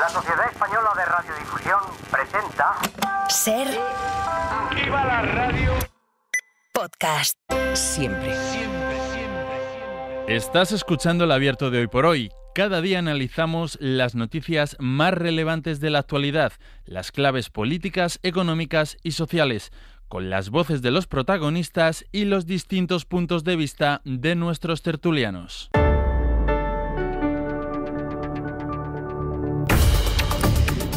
La Sociedad Española de Radiodifusión presenta. Ser. la radio! Podcast. Siempre. Siempre, siempre, siempre. Estás escuchando el abierto de hoy por hoy. Cada día analizamos las noticias más relevantes de la actualidad, las claves políticas, económicas y sociales con las voces de los protagonistas y los distintos puntos de vista de nuestros tertulianos.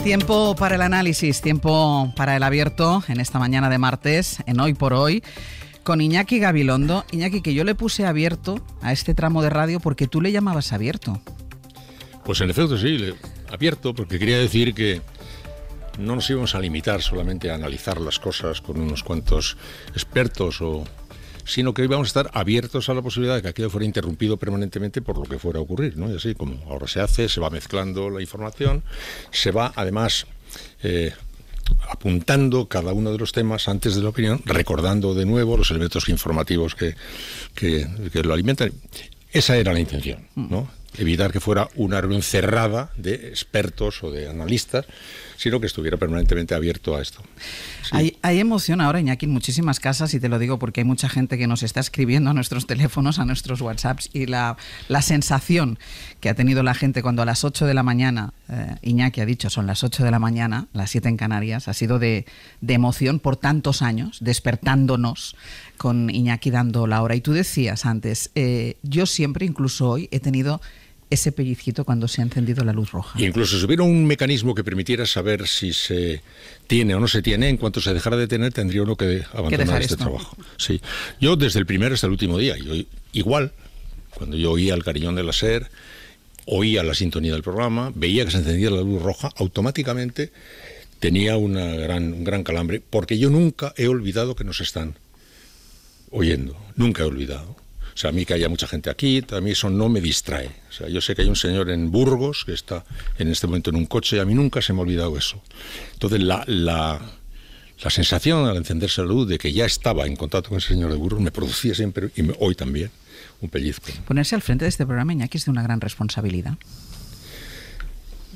Tiempo para el análisis, tiempo para el abierto en esta mañana de martes, en Hoy por Hoy, con Iñaki Gabilondo. Iñaki, que yo le puse abierto a este tramo de radio porque tú le llamabas abierto. Pues en efecto sí, abierto, porque quería decir que no nos íbamos a limitar solamente a analizar las cosas con unos cuantos expertos o sino que íbamos a estar abiertos a la posibilidad de que aquello fuera interrumpido permanentemente por lo que fuera a ocurrir, ¿no? Y así como ahora se hace, se va mezclando la información, se va además... Eh, apuntando cada uno de los temas antes de la opinión, recordando de nuevo los elementos informativos que, que, que lo alimentan. Esa era la intención, ¿no? evitar que fuera una reunión cerrada de expertos o de analistas, sino que estuviera permanentemente abierto a esto. Hay, emoción ahora, Iñaki, en muchísimas casas, y te lo digo porque hay mucha gente que nos está escribiendo a nuestros teléfonos, a nuestros WhatsApps, y la, la sensación que ha tenido la gente cuando a las 8 de la mañana, eh, Iñaki ha dicho, son las 8 de la mañana, las 7 en Canarias, ha sido de, de emoción por tantos años, despertándonos con Iñaki dando la hora. Y tú decías antes, eh, yo siempre, incluso hoy, he tenido ese pellizquito cuando se ha encendido la luz roja. Incluso si hubiera un mecanismo que permitiera saber si se tiene o no se tiene, en cuanto se dejara de tener, tendría uno que abandonar este trabajo. Sí. Yo desde el primer hasta el último día, yo, igual, cuando yo oía el cariñón del la SER, oía la sintonía del programa, veía que se encendía la luz roja, automáticamente tenía una gran, un gran calambre, porque yo nunca he olvidado que nos están oyendo, nunca he olvidado. O sea, a mí que haya mucha gente aquí, a mí eso no me distrae. O sea, yo sé que hay un señor en Burgos que está en este momento en un coche y a mí nunca se me ha olvidado eso. Entonces, la, sensación al encenderse la luz de que ya estaba en contacto con ese señor de Burgos me producía siempre, y hoy también, un pellizco. Ponerse al frente de este programa, Iñaki, es de una gran responsabilidad.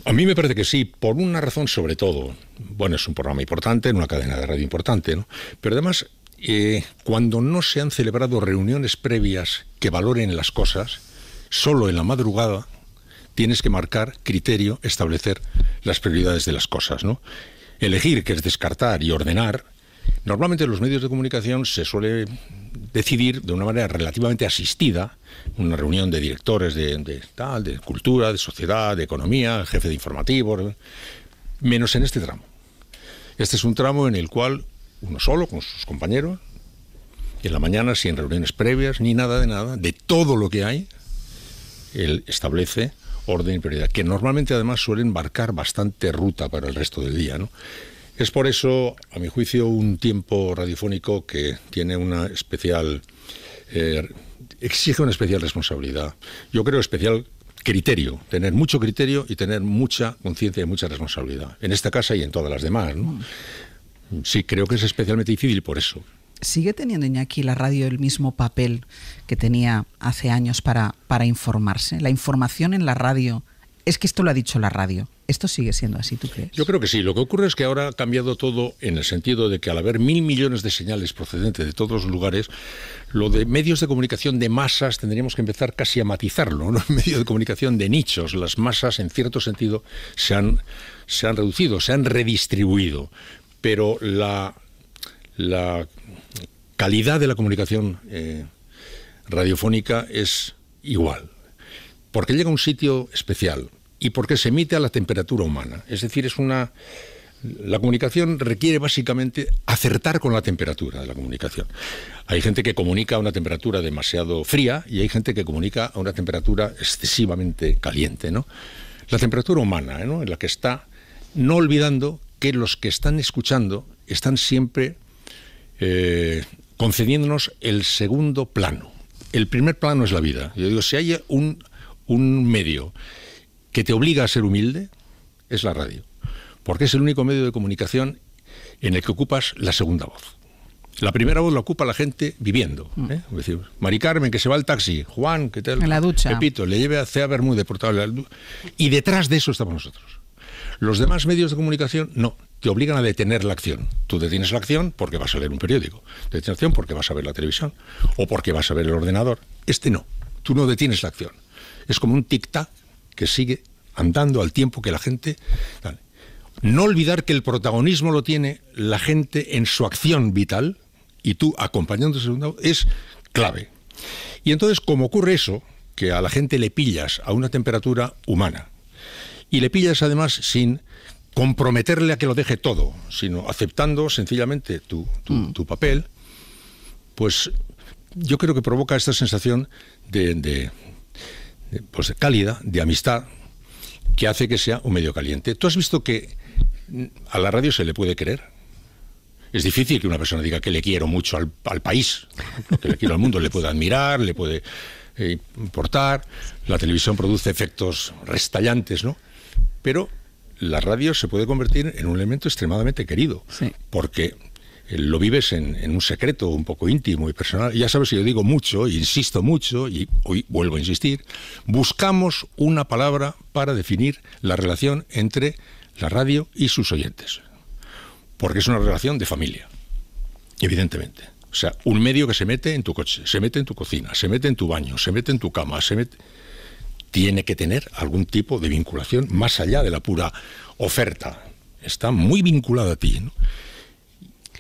A mí me parece que sí, por una razón sobre todo. Bueno, es un programa importante, en una cadena de radio importante, ¿no? Pero además eh, cuando no se han celebrado reuniones previas que valoren las cosas, solo en la madrugada tienes que marcar criterio, establecer las prioridades de las cosas, ¿no? Elegir, que es descartar y ordenar, normalmente los medios de comunicación se suele decidir de una manera relativamente asistida, una reunión de directores de, tal, de cultura, de sociedad, de economía, jefe de informativo, menos en este tramo. Este es un tramo en el cual uno solo, con sus compañeros, en la mañana, sin reuniones previas, ni nada de nada, de todo lo que hay, él establece orden y prioridad, que normalmente además suelen embarcar bastante ruta para el resto del día. ¿no? Es por eso, a mi juicio, un tiempo radiofónico que tiene una especial... Eh, exige una especial responsabilidad. Yo creo especial criterio, tener mucho criterio y tener mucha conciencia y mucha responsabilidad, en esta casa y en todas las demás. Sí, creo que es especialmente difícil por eso. ¿Sigue teniendo aquí la radio el mismo papel que tenía hace años para, para informarse? La información en la radio, es que esto lo ha dicho la radio, ¿Esto sigue siendo así, tú crees? Yo creo que sí. Lo que ocurre es que ahora ha cambiado todo en el sentido de que al haber mil millones de señales procedentes de todos los lugares, lo de medios de comunicación de masas tendríamos que empezar casi a matizarlo. Los medios de comunicación de nichos, las masas en cierto sentido se se han reducido, se han redistribuido pero la, calidad de la comunicación eh, radiofónica es igual, porque llega a un sitio especial y porque se emite a la temperatura humana. Es decir, es una... La comunicación requiere básicamente acertar con la temperatura de la comunicación. Hay gente que comunica a una temperatura demasiado fría y hay gente que comunica a una temperatura excesivamente caliente, ¿no? La temperatura humana, ¿no? En la que está no olvidando que los que están escuchando están siempre eh, concediéndonos el segundo plano. El primer plano es la vida. Yo digo, si hay un, un medio que te obliga a ser humilde, es la radio. Porque es el único medio de comunicación en el que ocupas la segunda voz. La primera voz la ocupa la gente viviendo. Mm. ¿eh? Mari Carmen, que se va al taxi, Juan, que tal. En la ducha. le lleve a Cea Bermúdez, por Y detrás de eso estamos nosotros. Los demás medios de comunicación no, te obligan a detener la acción. Tú detienes la acción porque vas a leer un periódico, detienes la acción porque vas a ver la televisión o porque vas a ver el ordenador. Este no, tú no detienes la acción. Es como un tic-tac que sigue andando al tiempo que la gente... No olvidar que el protagonismo lo tiene la gente en su acción vital y tú acompañándose es clave. Y entonces, como ocurre eso, que a la gente le pillas a una temperatura humana, y le pillas además sin comprometerle a que lo deje todo, sino aceptando sencillamente tu, mm. papel, pues yo creo que provoca esta sensación de, pues cálida, de amistad, que hace que sea un medio caliente. ¿Tú has visto que a la radio se le puede querer? Es difícil que una persona diga que le quiero mucho al, país, que le quiero al mundo, le puede admirar, le puede eh, importar. La televisión produce efectos restallantes, ¿no? Pero la radio se puede convertir en un elemento extremadamente querido, porque eh, lo vives en, en, un secreto un poco íntimo y personal. Ya sabes, yo digo mucho, insisto mucho, y hoy vuelvo a insistir, buscamos una palabra para definir la relación entre la radio y sus oyentes, porque es una relación de familia, evidentemente. O sea, un medio que se mete en tu coche, se mete en tu cocina, se mete en tu baño, se mete en tu cama, se mete tiene que tener algún tipo de vinculación más allá de la pura oferta. Está muy vinculada a ti.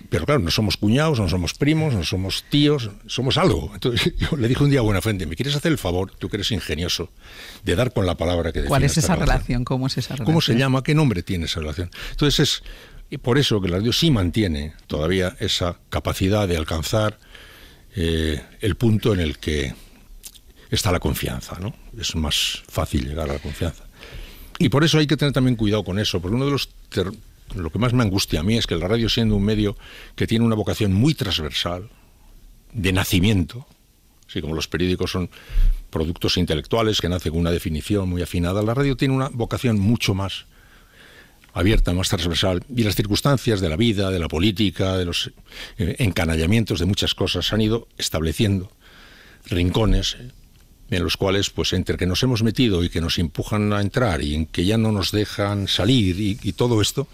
Pero claro, no somos cuñados, no somos primos, no somos tíos, somos algo. Entonces yo le dije un día a frente, ¿me quieres hacer el favor, tú que eres ingenioso, de dar con la palabra que ¿Cuál es esa relación? ¿Cómo es esa relación? ¿Cómo se llama? ¿Qué nombre tiene esa relación? Entonces es por eso que la radio sí mantiene todavía esa capacidad de alcanzar eh, el punto en el que está la confianza, ¿no? Es más fácil llegar a la confianza. Y por eso hay que tener también cuidado con eso, porque uno de los lo que más me angustia a mí es que la radio siendo un medio que tiene una vocación muy transversal de nacimiento, así como los periódicos son productos intelectuales que nacen con una definición muy afinada, la radio tiene una vocación mucho más abierta, más transversal, y las circunstancias de la vida, de la política, de los eh, encanallamientos de muchas cosas han ido estableciendo rincones eh, en los cuales, pues entre que nos hemos metido y que nos empujan a entrar y en que ya no nos dejan salir y, todo esto,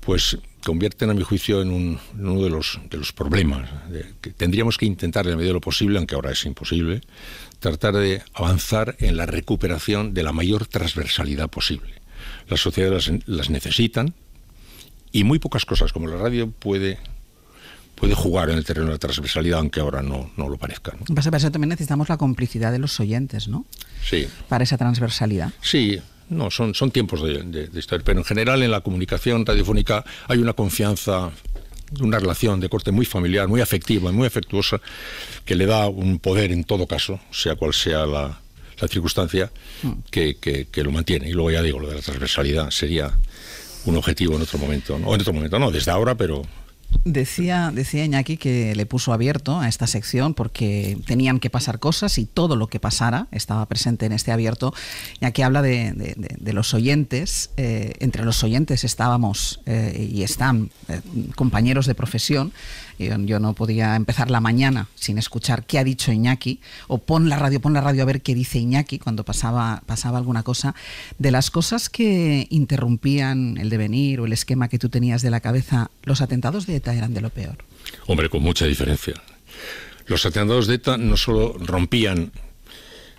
pues convierten a mi juicio en, uno de los, problemas. que tendríamos que intentar, en medio de lo posible, aunque ahora es imposible, tratar de avanzar en la recuperación de la mayor transversalidad posible. Las sociedades las, las necesitan y muy pocas cosas, como la radio, puede puede jugar en el terreno de la transversalidad, aunque ahora no, no lo parezca. ¿no? para eso también necesitamos la complicidad de los oyentes, ¿no? Sí. Para esa transversalidad. Sí, no, son, son tiempos de, de, historia, pero en general en la comunicación radiofónica hay una confianza una relación de corte muy familiar, muy afectiva, muy afectuosa, que le da un poder en todo caso, sea cual sea la, circunstancia, mm. que, que, lo mantiene. Y luego ya digo, lo de la transversalidad sería un objetivo en otro momento, o en otro momento, no, desde ahora, pero Decía, decía Iñaki que le puso abierto a esta sección porque tenían que pasar cosas y todo lo que pasara estaba presente en este abierto. ya que habla de, de, los oyentes. Eh, entre los oyentes estábamos eh, y están eh, compañeros de profesión yo, no podía empezar la mañana sin escuchar qué ha dicho Iñaki, o pon la radio, pon la radio a ver qué dice Iñaki cuando pasaba, alguna cosa. De las cosas que interrumpían el devenir o el esquema que tú tenías de la cabeza, los atentados de ETA eran de lo peor. Hombre, con mucha diferencia. Los atentados de ETA no solo rompían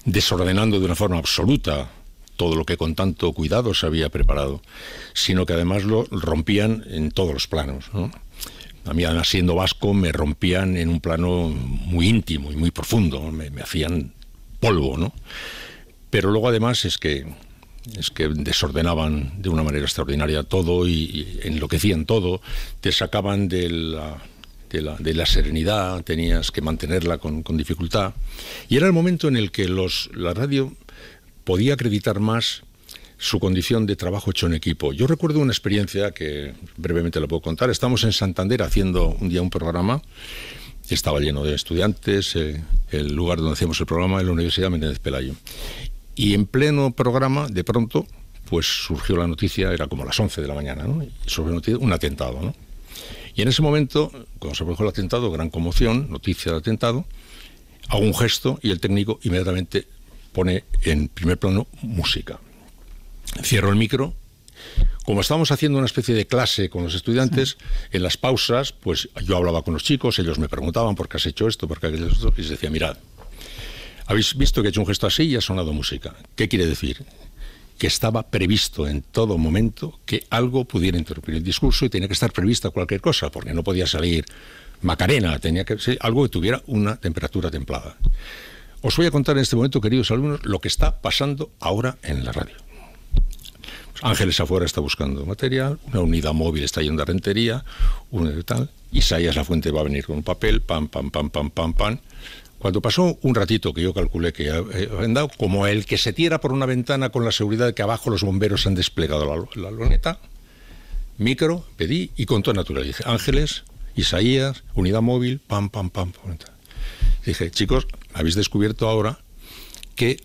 desordenando de una forma absoluta todo lo que con tanto cuidado se había preparado, sino que además lo rompían en todos los planos a mí siendo vasco me rompían en un plano muy íntimo y muy profundo, me, hacían polvo, ¿no? Pero luego además es que es que desordenaban de una manera extraordinaria todo y, enloquecían todo, te sacaban de la, de la, serenidad, tenías que mantenerla con, con, dificultad. Y era el momento en el que los, la radio podía acreditar más su condición de trabajo hecho en equipo. Yo recuerdo una experiencia que brevemente la puedo contar. Estamos en Santander haciendo un día un programa. Estaba lleno de estudiantes, eh, el lugar donde hacíamos el programa es la Universidad Méndez Pelayo. Y en pleno programa, de pronto, pues surgió la noticia, era como las 11 de la mañana, ¿no? Surgió un atentado, Y en ese momento, cuando se produjo el atentado, gran conmoción, noticia de atentado, hago un gesto y el técnico inmediatamente pone en primer plano música cierro el micro. Como estábamos haciendo una especie de clase con los estudiantes, en las pausas, pues yo hablaba con los chicos, ellos me preguntaban por qué has hecho esto, por qué aquello, esto, y les decía, mirad, habéis visto que he hecho un gesto así y ha sonado música. ¿Qué quiere decir? que estaba previsto en todo momento que algo pudiera interrumpir el discurso y tenía que estar prevista cualquier cosa, porque no podía salir Macarena, tenía que ser algo que tuviera una temperatura templada. Os voy a contar en este momento, queridos alumnos, lo que está pasando ahora en la radio. Ángeles Afuera está buscando material, una unidad móvil está yendo a Rentería, un tal. Isaías La Fuente va a venir con un papel, pam, pam, pam, pam, pam, pam. Cuando pasó un ratito que yo calculé que eh, habían dado, como el que se tira por una ventana con la seguridad de que abajo los bomberos han desplegado la, luneta, micro, pedí y con toda natural dije, Ángeles, Isaías, unidad móvil, pam, pam, pam. pam. Dije, chicos, habéis descubierto ahora que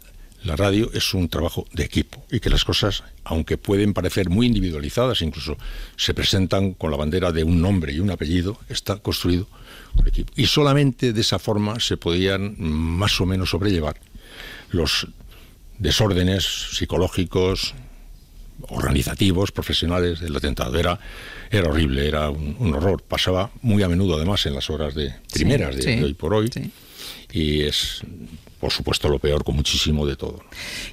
la radio es un trabajo de equipo y que las cosas, aunque pueden parecer muy individualizadas, incluso se presentan con la bandera de un nombre y un apellido, está construido por equipo. Y solamente de esa forma se podían más o menos sobrellevar los desórdenes psicológicos, organizativos, profesionales del atentado. Era, era horrible, era un, horror. Pasaba muy a menudo, además, en las horas de primeras de, hoy por hoy y es por supuesto, lo peor, con muchísimo de todo.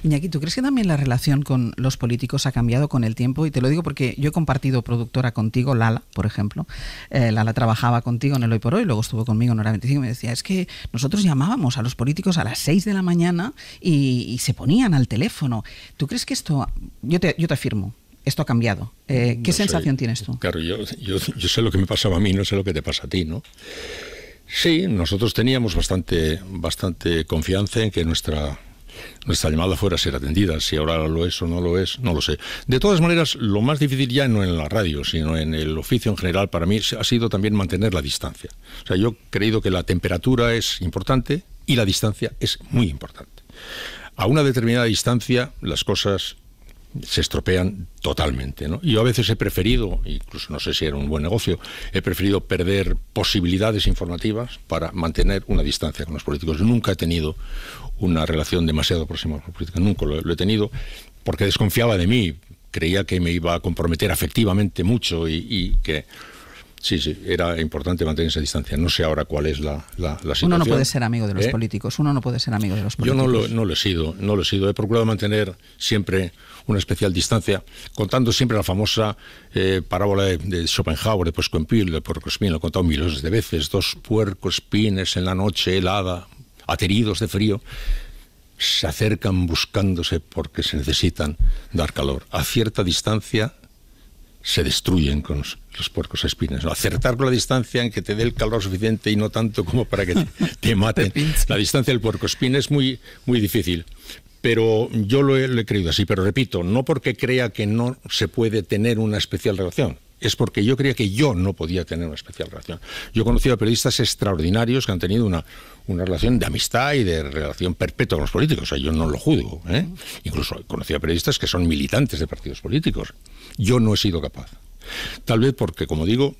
Iñaki, ¿tú crees que también la relación con los políticos ha cambiado con el tiempo? Y te lo digo porque yo he compartido productora contigo, Lala, por ejemplo. Eh, Lala trabajaba contigo en el Hoy por Hoy, luego estuvo conmigo en Hora 25 y me decía, es que nosotros llamábamos a los políticos a las 6 de la mañana y, se ponían al teléfono. ¿Tú crees que esto, yo te, yo te afirmo, esto ha cambiado. Eh, ¿Qué sensación tienes tú? Claro, yo, yo, yo sé lo que me pasaba a mí, no sé lo que te pasa a ti, ¿no? Sí, nosotros teníamos bastante, bastante confianza en que nuestra, nuestra llamada fuera a ser atendida. Si ahora lo es o no lo es, no lo sé. De todas maneras, lo más difícil ya no en la radio, sino en el oficio en general para mí ha sido también mantener la distancia. O sea, yo he creído que la temperatura es importante y la distancia es muy importante. A una determinada distancia las cosas se estropean totalmente. ¿no? Yo a veces he preferido, incluso no sé si era un buen negocio, he preferido perder posibilidades informativas para mantener una distancia con los políticos. Yo nunca he tenido una relación demasiado próxima con los políticos, nunca lo, he tenido, porque desconfiaba de mí, creía que me iba a comprometer afectivamente mucho y, que... Sí, sí, era importante mantener esa distancia. No sé ahora cuál es la, situación. Uno no puede ser amigo de los ¿eh? políticos, uno no puede ser amigo de los políticos. Yo no lo he sido, no lo he sido. He procurado mantener siempre una especial distancia, contando siempre la famosa eh, parábola de, de, Schopenhauer, de Pil... de Puercoespín, lo he contado millones de veces, dos pines en la noche helada, ateridos de frío, se acercan buscándose porque se necesitan dar calor. A cierta distancia se destruyen con los puercos espines. Acertar con la distancia en que te dé el calor suficiente y no tanto como para que te, maten. La distancia del puerco espín es muy, muy difícil pero yo lo he, creído así, pero repito, no porque crea que no se puede tener una especial relación. Es porque yo creía que yo no podía tener una especial relación. Yo he conocido a periodistas extraordinarios que han tenido una, una relación de amistad y de relación perpetua con los políticos. O sea, yo no lo juzgo. ¿eh? Incluso he conocido a periodistas que son militantes de partidos políticos. Yo no he sido capaz. Tal vez porque, como digo,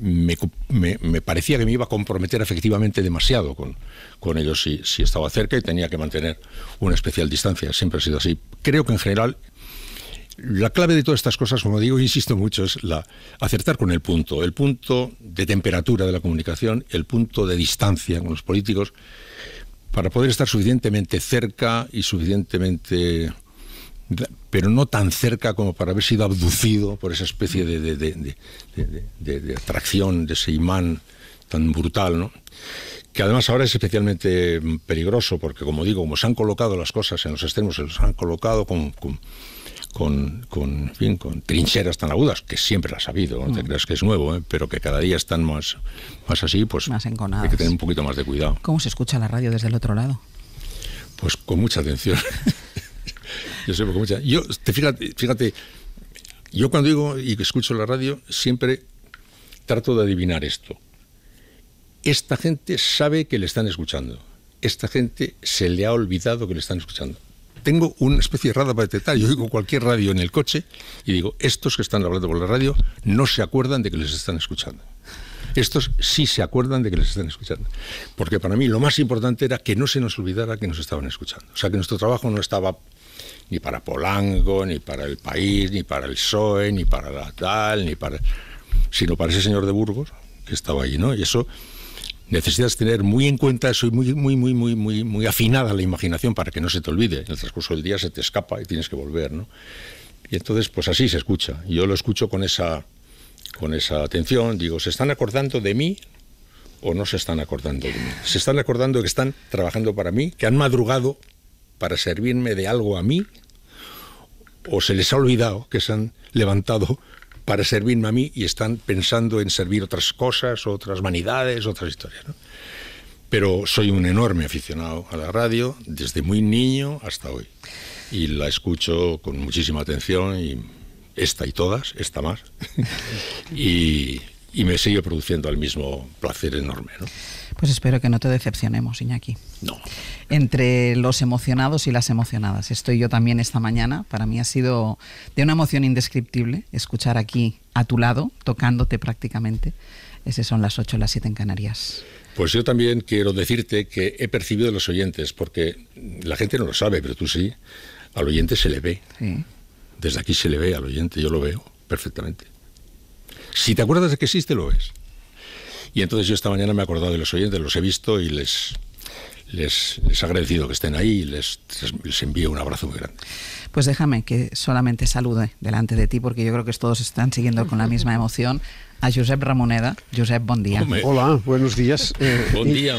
me, parecía que me iba a comprometer efectivamente demasiado con, con ellos si, si estaba cerca y tenía que mantener una especial distancia. Siempre ha sido así. Creo que en general la clave de todas estas cosas, como digo, insisto mucho, es la acertar con el punto, el punto de temperatura de la comunicación, el punto de distancia con los políticos, para poder estar suficientemente cerca y suficientemente pero no tan cerca como para haber sido abducido por esa especie de, atracción de ese imán tan brutal, ¿no? que además ahora es especialmente mm, peligroso porque, como digo, como se han colocado las cosas en los extremos, se los han colocado con, fin, con trincheras tan agudas, que siempre las ha habido, no te mm. creas que es nuevo, ¿eh? pero que cada día están más, más así, pues más hay que tener un poquito más de cuidado. ¿Cómo se escucha la radio desde el otro lado? Pues con mucha atención. Yo fíjate, fíjate, yo cuando digo y que escucho la radio, siempre trato de adivinar esto. Esta gente sabe que le están escuchando. Esta gente se le ha olvidado que le están escuchando. Tengo una especie de rada para detectar. Yo digo cualquier radio en el coche y digo, estos que están hablando por la radio no se acuerdan de que les están escuchando estos sí se acuerdan de que les están escuchando. Porque para mí lo más importante era que no se nos olvidara que nos estaban escuchando. O sea, que nuestro trabajo no estaba ni para Polanco, ni para el país, ni para el PSOE, ni para la tal, ni para. sino para ese señor de Burgos que estaba allí, ¿no? Y eso necesitas tener muy en cuenta eso y muy, muy, muy, muy, muy, muy afinada la imaginación para que no se te olvide. En el transcurso del día se te escapa y tienes que volver, ¿no? Y entonces, pues así se escucha. Yo lo escucho con esa, con esa atención. Digo, ¿se están acordando de mí o no se están acordando de mí? Se están acordando que están trabajando para mí, que han madrugado para servirme de algo a mí o se les ha olvidado que se han levantado para servirme a mí y están pensando en servir otras cosas, otras vanidades, otras historias. Pero soy un enorme aficionado a la radio desde muy niño hasta hoy y la escucho con muchísima atención y esta y todas, esta más, y, me sigue produciendo el mismo placer enorme. Pues espero que no te decepcionemos, Iñaki. No. Entre los emocionados y las emocionadas. Estoy yo también esta mañana. Para mí ha sido de una emoción indescriptible escuchar aquí a tu lado, tocándote prácticamente. Esas son las 8 las 7 en Canarias. Pues yo también quiero decirte que he percibido a los oyentes, porque la gente no lo sabe, pero tú sí, al oyente se le ve. Sí. Desde aquí se le ve al oyente, yo lo veo perfectamente. Si te acuerdas de que existe, lo ves. Y entonces yo esta mañana me he acordado de los oyentes, los he visto y les, les, les agradecido que estén ahí y les, les, envío un abrazo muy grande. Pues déjame que solamente salude delante de ti, porque yo creo que todos están siguiendo con la misma emoción a Josep Ramoneda. Josep, buen día. Hola, buenos días. buen eh, día.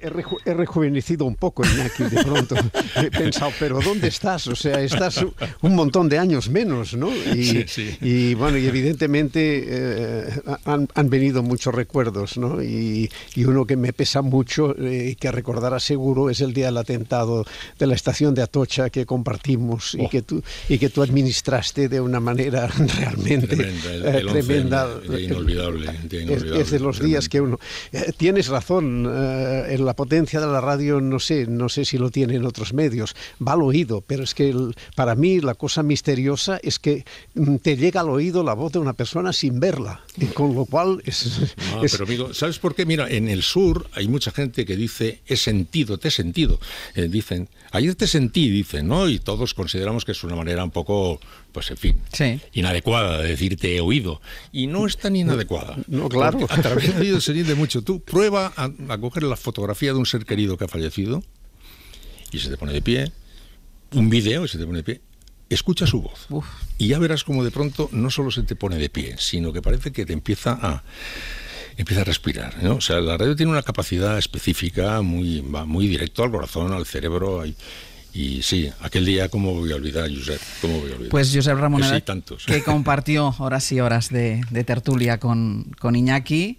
He, rejuvenecido un poco, aquí de pronto. He pensado, pero ¿dónde estás? O sea, estás un montón de años menos, ¿no? Y, y bueno, y evidentemente eh, han, han, venido muchos recuerdos, ¿no? Y, uno que me pesa mucho y eh, que recordará seguro es el día del atentado de la estación de Atocha que compartimos y, oh. que tú, y que tú administraste de una manera realmente tremenda. Eh, inolvidable, Es, de los días que uno... tienes razón eh, la, potencia de la radio no sé, no sé si lo tienen otros medios, va al oído, pero es que para mí la cosa misteriosa es que mm, te llega al oído la voz de una persona sin verla, con lo cual ah, es, Pero amigo, ¿sabes por qué? Mira, en el sur hay mucha gente que dice, he sentido, te he sentido. Eh, dicen, ayer te sentí, dicen, ¿no? Y todos consideramos que es una manera un poco pues en fin, inadecuada, de decirte he oído. Y no es tan inadecuada. No, claro. A través de ello se mucho. Tú prueba a, coger la fotografía de un ser querido que ha fallecido y se te pone de pie, un video y se te pone de pie, escucha su voz. Y ya verás como de pronto no solo se te pone de pie, sino que parece que te empieza a empieza a respirar, O sea, la radio tiene una capacidad específica, muy muy directo al corazón, al cerebro, hay, y sí, aquel día, ¿cómo voy a olvidar, Josep? ¿Cómo voy a olvidar? Pues Josep Ramón, que, que compartió horas y horas de, tertulia con, Iñaki,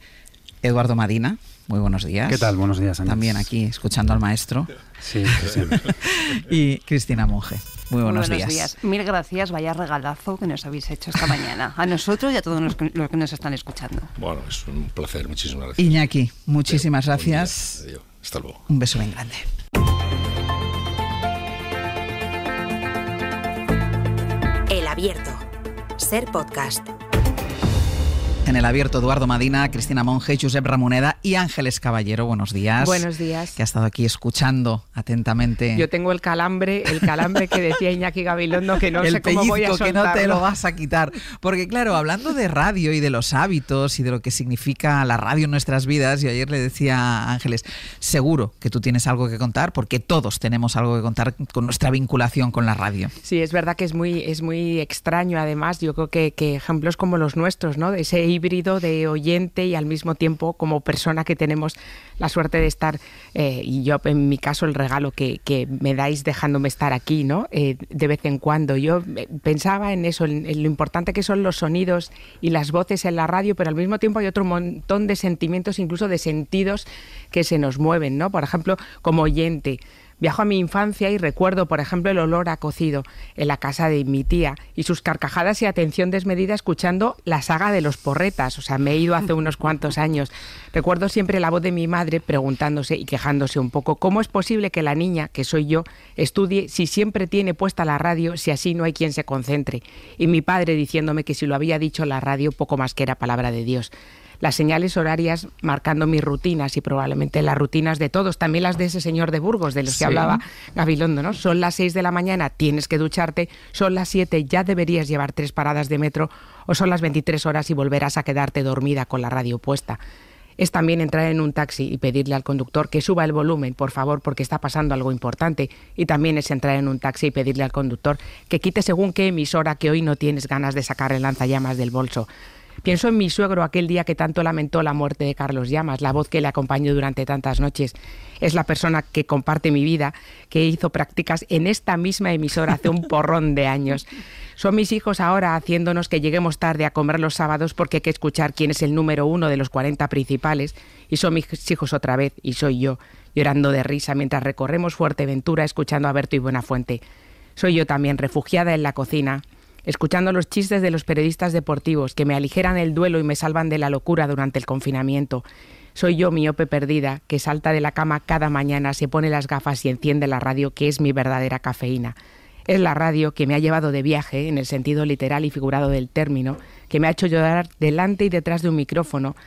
Eduardo Madina. Muy buenos días. ¿Qué tal? Buenos días. También aquí escuchando al maestro. Sí, sí. y Cristina Monge. Muy buenos, buenos días. Mil gracias, vaya regalazo que nos habéis hecho esta mañana. A nosotros y a todos los que, nos están escuchando. Bueno, es un placer. Muchísimas gracias. Iñaki, muchísimas gracias. Hasta luego. Un beso bien grande. Ser podcast en el abierto Eduardo Madina, Cristina Monge, Josep Ramoneda y Ángeles Caballero. Buenos días. Buenos días. Que ha estado aquí escuchando atentamente. Yo tengo el calambre, el calambre que decía Iñaki Gabilondo que no sé cómo voy a que no te lo vas a quitar. Porque claro, hablando de radio y de los hábitos y de lo que significa la radio en nuestras vidas, y ayer le decía a Ángeles, seguro que tú tienes algo que contar porque todos tenemos algo que contar con nuestra vinculación con la radio. Sí, es verdad que es muy es muy extraño además, yo creo que, que ejemplos como los nuestros, ¿no? De ese híbrido de oyente y al mismo tiempo como persona que tenemos la suerte de estar, eh, y yo en mi caso el regalo que, me dais dejándome estar aquí, ¿no? Eh, de vez en cuando. Yo eh, pensaba en eso, en, lo importante que son los sonidos y las voces en la radio, pero al mismo tiempo hay otro montón de sentimientos, incluso de sentidos que se nos mueven, ¿no? Por ejemplo, como oyente. Viajo a mi infancia y recuerdo, por ejemplo, el olor a cocido en la casa de mi tía y sus carcajadas y atención desmedida escuchando la saga de los porretas. O sea, me he ido hace unos cuantos años. Recuerdo siempre la voz de mi madre preguntándose y quejándose un poco cómo es posible que la niña, que soy yo, estudie si siempre tiene puesta la radio, si así no hay quien se concentre. Y mi padre diciéndome que si lo había dicho la radio poco más que era palabra de Dios las señales horarias marcando mis rutinas y probablemente las rutinas de todos, también las de ese señor de Burgos, de los que hablaba Gabilondo, ¿no? Son las 6 de la mañana, tienes que ducharte, son las 7, ya deberías llevar tres paradas de metro o son las 23 horas y volverás a quedarte dormida con la radio puesta es también entrar en un taxi y pedirle al conductor que suba el volumen, por favor, porque está pasando algo importante. Y también es entrar en un taxi y pedirle al conductor que quite según qué emisora que hoy no tienes ganas de sacar el lanzallamas del bolso. Pienso en mi suegro aquel día que tanto lamentó la muerte de Carlos Llamas, la voz que le acompañó durante tantas noches. Es la persona que comparte mi vida, que hizo prácticas en esta misma emisora hace un porrón de años. Son mis hijos ahora haciéndonos que lleguemos tarde a comer los sábados porque hay que escuchar quién es el número uno de los 40 principales. Y son mis hijos otra vez, y soy yo, llorando de risa mientras recorremos Fuerteventura escuchando a Berto y Buenafuente. Soy yo también refugiada en la cocina, escuchando los chistes de los periodistas deportivos que me aligeran el duelo y me salvan de la locura durante el confinamiento. Soy yo, miope perdida, que salta de la cama cada mañana, se pone las gafas y enciende la radio, que es mi verdadera cafeína. Es la radio que me ha llevado de viaje, en el sentido literal y figurado del término, que me ha hecho llorar delante y detrás de un micrófono,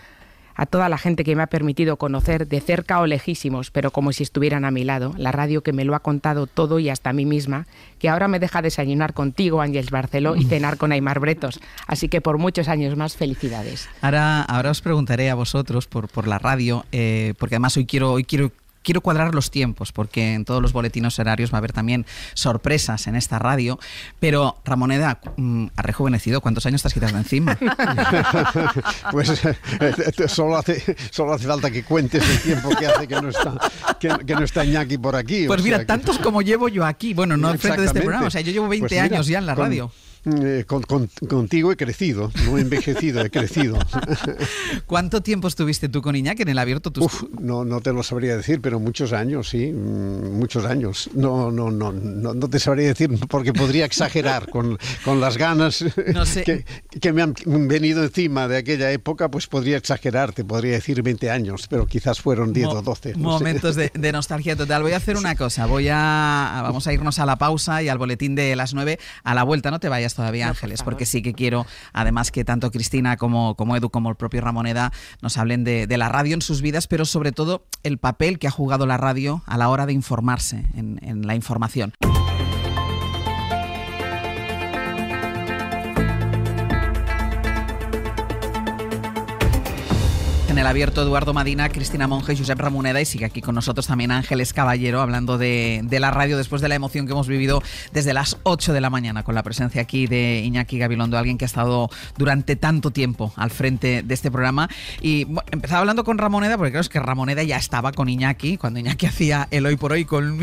a toda la gente que me ha permitido conocer de cerca o lejísimos, pero como si estuvieran a mi lado, la radio que me lo ha contado todo y hasta a mí misma, que ahora me deja desayunar contigo, Ángels Barceló, y mm. cenar con Aymar Bretos. Así que por muchos años más, felicidades. Ahora, ahora os preguntaré a vosotros por, por la radio, eh, porque además hoy quiero, hoy quiero quiero cuadrar los tiempos, porque en todos los boletinos horarios va a haber también sorpresas en esta radio. Pero, Ramoneda, mm, ha rejuvenecido. ¿Cuántos años estás quitando encima? pues eh, solo, hace, solo falta que cuentes el tiempo que hace que no está, que, por aquí. Pues mira, tantos como llevo yo aquí. Bueno, no al frente de este programa. O sea, yo llevo 20 pues años ya en la radio. Eh, contigo he crecido, no he envejecido, he crecido. ¿Cuánto tiempo estuviste tú con que en el abierto? Tus... Uf, no, no te lo sabría decir, pero muchos años, sí, mm, muchos años. No, no, no, no, te sabría decir porque podría exagerar con, las ganas que, me han venido encima de aquella época, pues podría exagerar, te podría decir 20 años, pero quizás fueron 10 o 12. momentos de, de, nostalgia total. Voy a hacer una cosa, voy a, vamos a irnos a la pausa y al boletín de las 9 a la vuelta, no te vayas todavía, Ángeles, porque sí que quiero, además que tanto Cristina como, como Edu, como el propio Ramoneda, nos hablen de, la radio en sus vidas, pero sobre todo el papel que ha jugado la radio a la hora de informarse en, en la información. en el abierto Eduardo Madina, Cristina Monge, Josep Ramoneda y sigue aquí con nosotros también Ángeles Caballero hablando de, la radio después de la emoción que hemos vivido desde las 8 de la mañana con la presencia aquí de Iñaki Gabilondo, alguien que ha estado durante tanto tiempo al frente de este programa. Y empezaba hablando con Ramoneda porque creo es que Ramoneda ya estaba con Iñaki cuando Iñaki hacía el hoy por hoy, con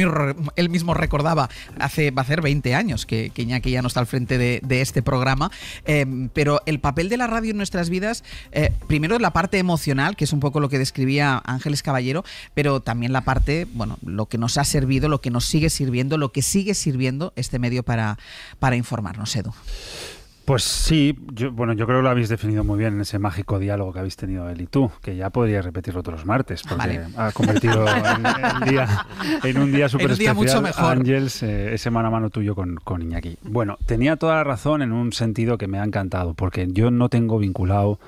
él mismo recordaba hace va a ser 20 años que, Iñaki ya no está al frente de, este programa. Eh, pero el papel de la radio en nuestras vidas, eh, primero la parte emocional, que es un poco lo que describía Ángeles Caballero, pero también la parte, bueno, lo que nos ha servido, lo que nos sigue sirviendo, lo que sigue sirviendo este medio para, para informarnos, Edu. Pues sí, yo, bueno, yo creo que lo habéis definido muy bien en ese mágico diálogo que habéis tenido él y tú, que ya podría repetirlo todos los martes, ah, porque ha convertido día, en un día súper especial Ángeles eh, ese mano a mano tuyo con, con Iñaki. Bueno, tenía toda la razón en un sentido que me ha encantado, porque yo no tengo vinculado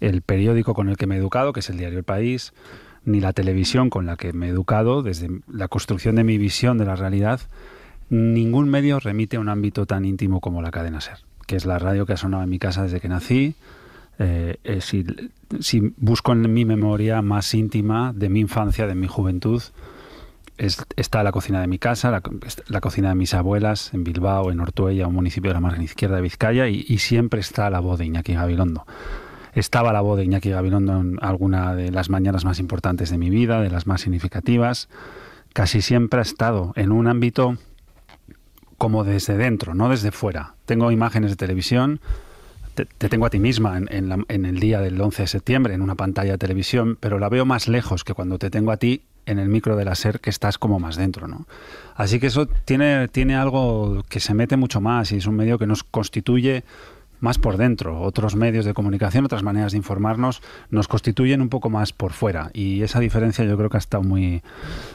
el periódico con el que me he educado, que es el diario El País, ni la televisión con la que me he educado, desde la construcción de mi visión de la realidad, ningún medio remite a un ámbito tan íntimo como la cadena Ser, que es la radio que ha sonado en mi casa desde que nací. Eh, eh, si, busco en mi memoria más íntima de mi infancia, de mi juventud, está la cocina de mi casa, la, cocina de mis abuelas en Bilbao, en Ortuella, un municipio de la margen izquierda de Vizcaya, y, siempre está la voz de Iñaki Gabilondo estaba la voz de Iñaki Gabilondo en alguna de las mañanas más importantes de mi vida, de las más significativas. Casi siempre ha estado en un ámbito como desde dentro, no desde fuera. Tengo imágenes de televisión, te, tengo a ti misma en, el día del 11 de septiembre en una pantalla de televisión, pero la veo más lejos que cuando te tengo a ti en el micro de la SER, que estás como más dentro, ¿no? Así que eso tiene, tiene algo que se mete mucho más y es un medio que nos constituye más por dentro. Otros medios de comunicación, otras maneras de informarnos, nos constituyen un poco más por fuera. Y esa diferencia yo creo que ha estado muy...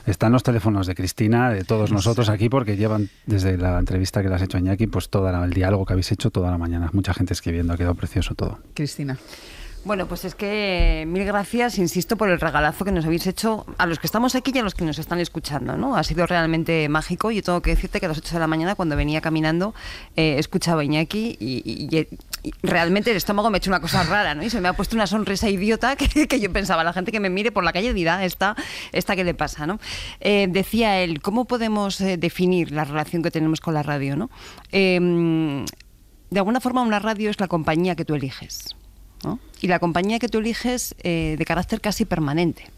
Están los teléfonos de Cristina, de todos nosotros aquí, porque llevan desde la entrevista que le has hecho a Iñaki, pues todo el diálogo que habéis hecho toda la mañana. Mucha gente escribiendo, ha quedado precioso todo. Cristina. Bueno, pues es que eh, mil gracias, insisto, por el regalazo que nos habéis hecho a los que estamos aquí y a los que nos están escuchando, ¿no? Ha sido realmente mágico. Yo tengo que decirte que a las 8 de la mañana, cuando venía caminando, eh, escuchaba Iñaki y, realmente el estómago me ha hecho una cosa rara, ¿no? Y se me ha puesto una sonrisa idiota que, yo pensaba, la gente que me mire por la calle dirá, esta, esta que le pasa, ¿no? Eh, decía él, ¿cómo podemos definir la relación que tenemos con la radio, ¿no? Em, de alguna forma una radio es la compañía que tú eliges y la compañía que tú eliges eh, de carácter casi permanente.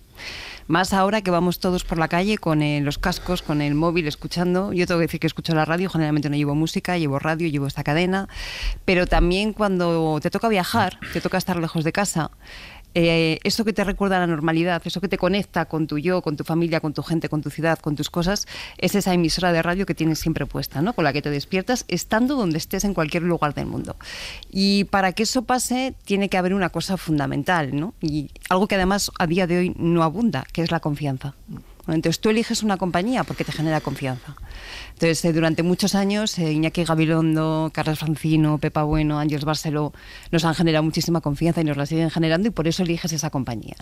Más ahora que vamos todos por la calle con eh, los cascos, con el móvil, escuchando. Yo tengo que decir que escucho la radio, generalmente no llevo música, llevo radio, llevo esta cadena. Pero también cuando te toca viajar, te toca estar lejos de casa, eh, eso que te recuerda a la normalidad, eso que te conecta con tu yo, con tu familia, con tu gente, con tu ciudad, con tus cosas, es esa emisora de radio que tienes siempre puesta, ¿no? con la que te despiertas estando donde estés en cualquier lugar del mundo. Y para que eso pase tiene que haber una cosa fundamental, y algo que además a día de hoy no abunda, que es la confianza. Entonces tú eliges una compañía porque te genera confianza. Entonces eh, durante muchos años eh, Iñaki Gabilondo, Carlos Francino, Pepa Bueno, Ángeles Barceló nos han generado muchísima confianza y nos la siguen generando y por eso eliges esa compañía.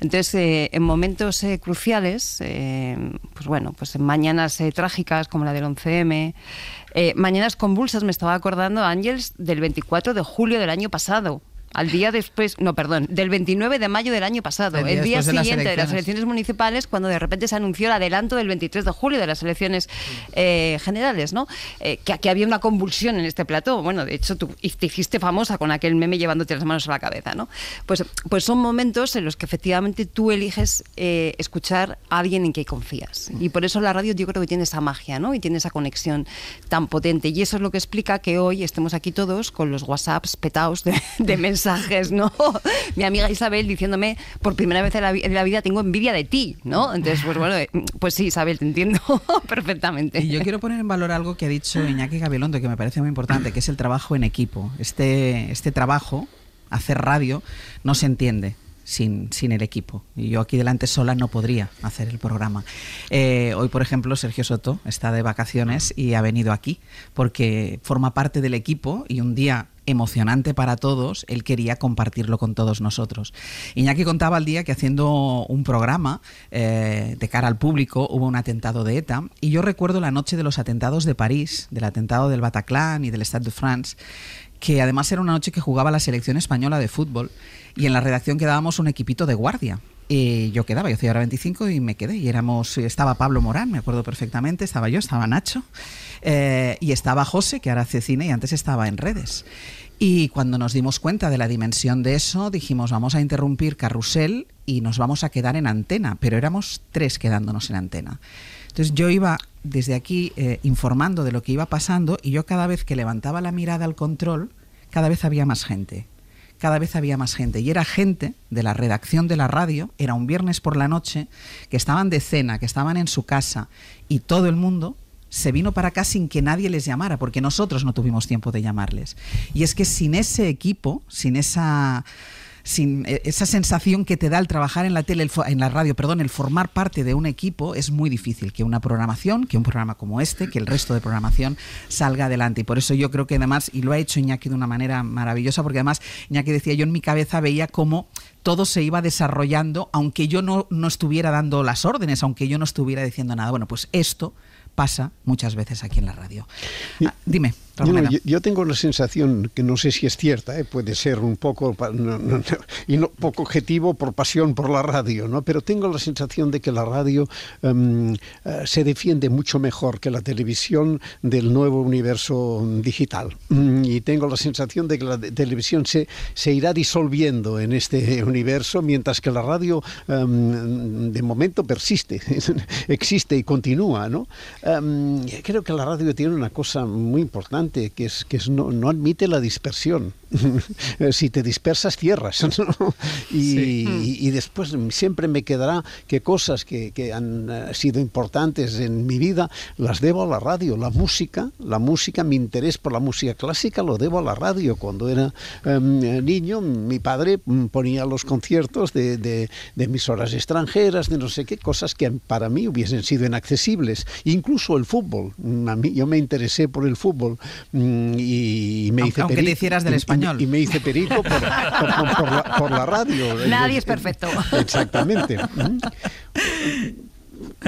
Entonces eh, en momentos cruciales, pues bueno, pues en mañanas trágicas como la del 11M, mañanas convulsas, me estaba acordando, Ángeles, del 24 de julio del año pasado al día después, no, perdón, del 29 de mayo del año pasado, el día, siguiente de las, elecciones municipales, cuando de repente se anunció el adelanto del 23 de julio de las elecciones eh, generales, ¿no? Eh, que aquí había una convulsión en este plató. Bueno, de hecho, tú te hiciste famosa con aquel meme llevándote las manos a la cabeza, ¿no? Pues, pues son momentos en los que efectivamente tú eliges eh, escuchar a alguien en que confías. Y por eso la radio yo creo que tiene esa magia, ¿no? Y tiene esa conexión tan potente. Y eso es lo que explica que hoy estemos aquí todos con los WhatsApps petados de, de mensajes ¿no? Mi amiga Isabel diciéndome, por primera vez en la, vida tengo envidia de ti, ¿no? Entonces, pues bueno, eh, pues sí, Isabel, te entiendo perfectamente. Y yo quiero poner en valor algo que ha dicho ah. Iñaki Gabilondo, que me parece muy importante, que es el trabajo en equipo. Este, este trabajo hacer radio no se entiende sin, sin el equipo. Y yo aquí delante sola no podría hacer el programa. Eh, hoy, por ejemplo, Sergio Soto está de vacaciones y ha venido aquí porque forma parte del equipo y un día emocionante para todos, él quería compartirlo con todos nosotros. Iñaki contaba el día que haciendo un programa eh, de cara al público hubo un atentado de ETA y yo recuerdo la noche de los atentados de París, del atentado del Bataclan y del Stade de France que además era una noche que jugaba la selección española de fútbol y en la redacción quedábamos un equipito de guardia. y yo quedaba, yo soy ahora 25 y me quedé. Y éramos, estaba Pablo Morán, me acuerdo perfectamente, estaba yo, estaba Nacho eh, y estaba José, que ahora hace cine y antes estaba en redes. Y cuando nos dimos cuenta de la dimensión de eso, dijimos, vamos a interrumpir Carrusel y nos vamos a quedar en antena, pero éramos tres quedándonos en antena. Entonces yo iba desde aquí eh, informando de lo que iba pasando y yo cada vez que levantaba la mirada al control, cada vez había más gente. Cada vez había más gente. Y era gente de la redacción de la radio, era un viernes por la noche, que estaban de cena, que estaban en su casa y todo el mundo se vino para acá sin que nadie les llamara, porque nosotros no tuvimos tiempo de llamarles. Y es que sin ese equipo, sin esa sin e, esa sensación que te da el trabajar en la tele, en la radio, perdón, el formar parte de un equipo es muy difícil que una programación, que un programa como este, que el resto de programación salga adelante. Y por eso yo creo que además, y lo ha hecho Iñaki de una manera maravillosa, porque además Iñaki decía, yo en mi cabeza veía cómo todo se iba desarrollando, aunque yo no, estuviera dando las órdenes, aunque yo no estuviera diciendo nada. Bueno, pues esto pasa muchas veces aquí en la radio. Ah, dime. Yo, tengo la sensación que no sé si es cierta, ¿eh? puede ser un poco poco objetivo por pasión por la radio, ¿no? Pero tengo la sensación de que la radio em, eh, se defiende mucho mejor que la televisión del nuevo universo digital. Mm, y tengo la sensación de que la televisión se, se irá disolviendo en este universo, mientras que la radio em, de momento persiste, existe y continúa, em, creo que la radio tiene una cosa muy importante que es que es no, no admite la dispersión. si te dispersas, cierras. Y, y, después siempre me quedará que cosas que, que, han eh, sido importantes en mi vida las debo a la radio. La música, la música, mi interés por la música clásica lo debo a la radio. Cuando era em, niño, mi padre mm, ponía los conciertos de, de, emisoras extranjeras, de no sé qué, cosas que para mí hubiesen sido inaccesibles. Incluso el fútbol. Mm, yo me interesé por el fútbol Mm, y, me aunque, aunque te hicieras del español. Y, me hice perico por, por, la, radio. Nadie es perfecto. Exactamente.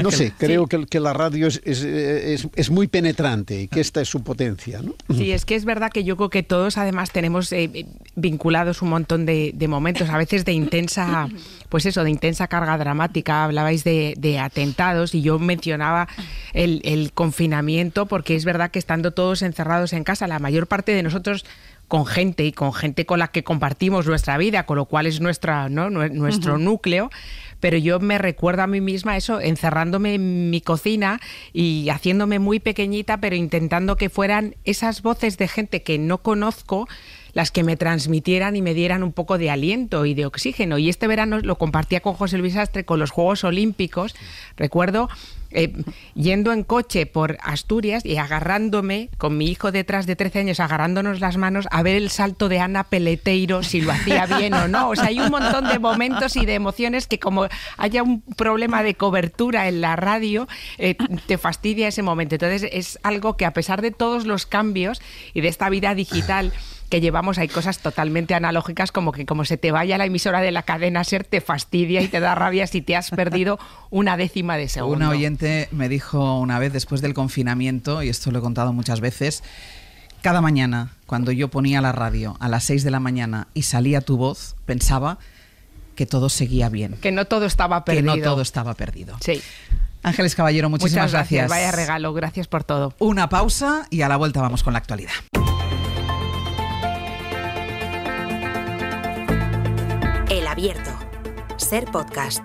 No sé, creo que, la radio es, muy penetrante y que ah. esta es su potencia. ¿no? Sí, es que es verdad que yo creo que todos además tenemos eh, vinculados un montón de, momentos, a veces de intensa, pues eso, de intensa carga dramática. Hablabais de, atentados y yo mencionaba el, confinamiento porque es verdad que estando todos encerrados en casa, la mayor parte de nosotros con gente y con gente con la que compartimos nuestra vida, con lo cual es nuestra, nuestro núcleo, pero yo me recuerdo a mí misma eso, encerrándome en mi cocina y haciéndome muy pequeñita, pero intentando que fueran esas voces de gente que no conozco las que me transmitieran y me dieran un poco de aliento y de oxígeno. Y este verano lo compartía con José Luis Astre con los Juegos Olímpicos. Recuerdo eh, yendo en coche por Asturias y agarrándome con mi hijo detrás de 13 años, agarrándonos las manos a ver el salto de Ana Peleteiro, si lo hacía bien o no. O sea, hay un montón de momentos y de emociones que como haya un problema de cobertura en la radio, eh, te fastidia ese momento. Entonces es algo que a pesar de todos los cambios y de esta vida digital, que llevamos hay cosas totalmente analógicas como que como se te vaya la emisora de la cadena SER te fastidia y te da rabia si te has perdido una décima de segundo. Una oyente me dijo una vez después del confinamiento, y esto lo he contado muchas veces, cada mañana cuando yo ponía la radio a las 6 de la mañana y salía tu voz, pensaba que todo seguía bien. Que no todo estaba perdido. Que no todo estaba perdido. Sí. Ángeles Caballero, muchísimas Muchas gracias. Vaya regalo, gracias por todo. Una pausa y a la vuelta vamos con la actualidad. Ser podcast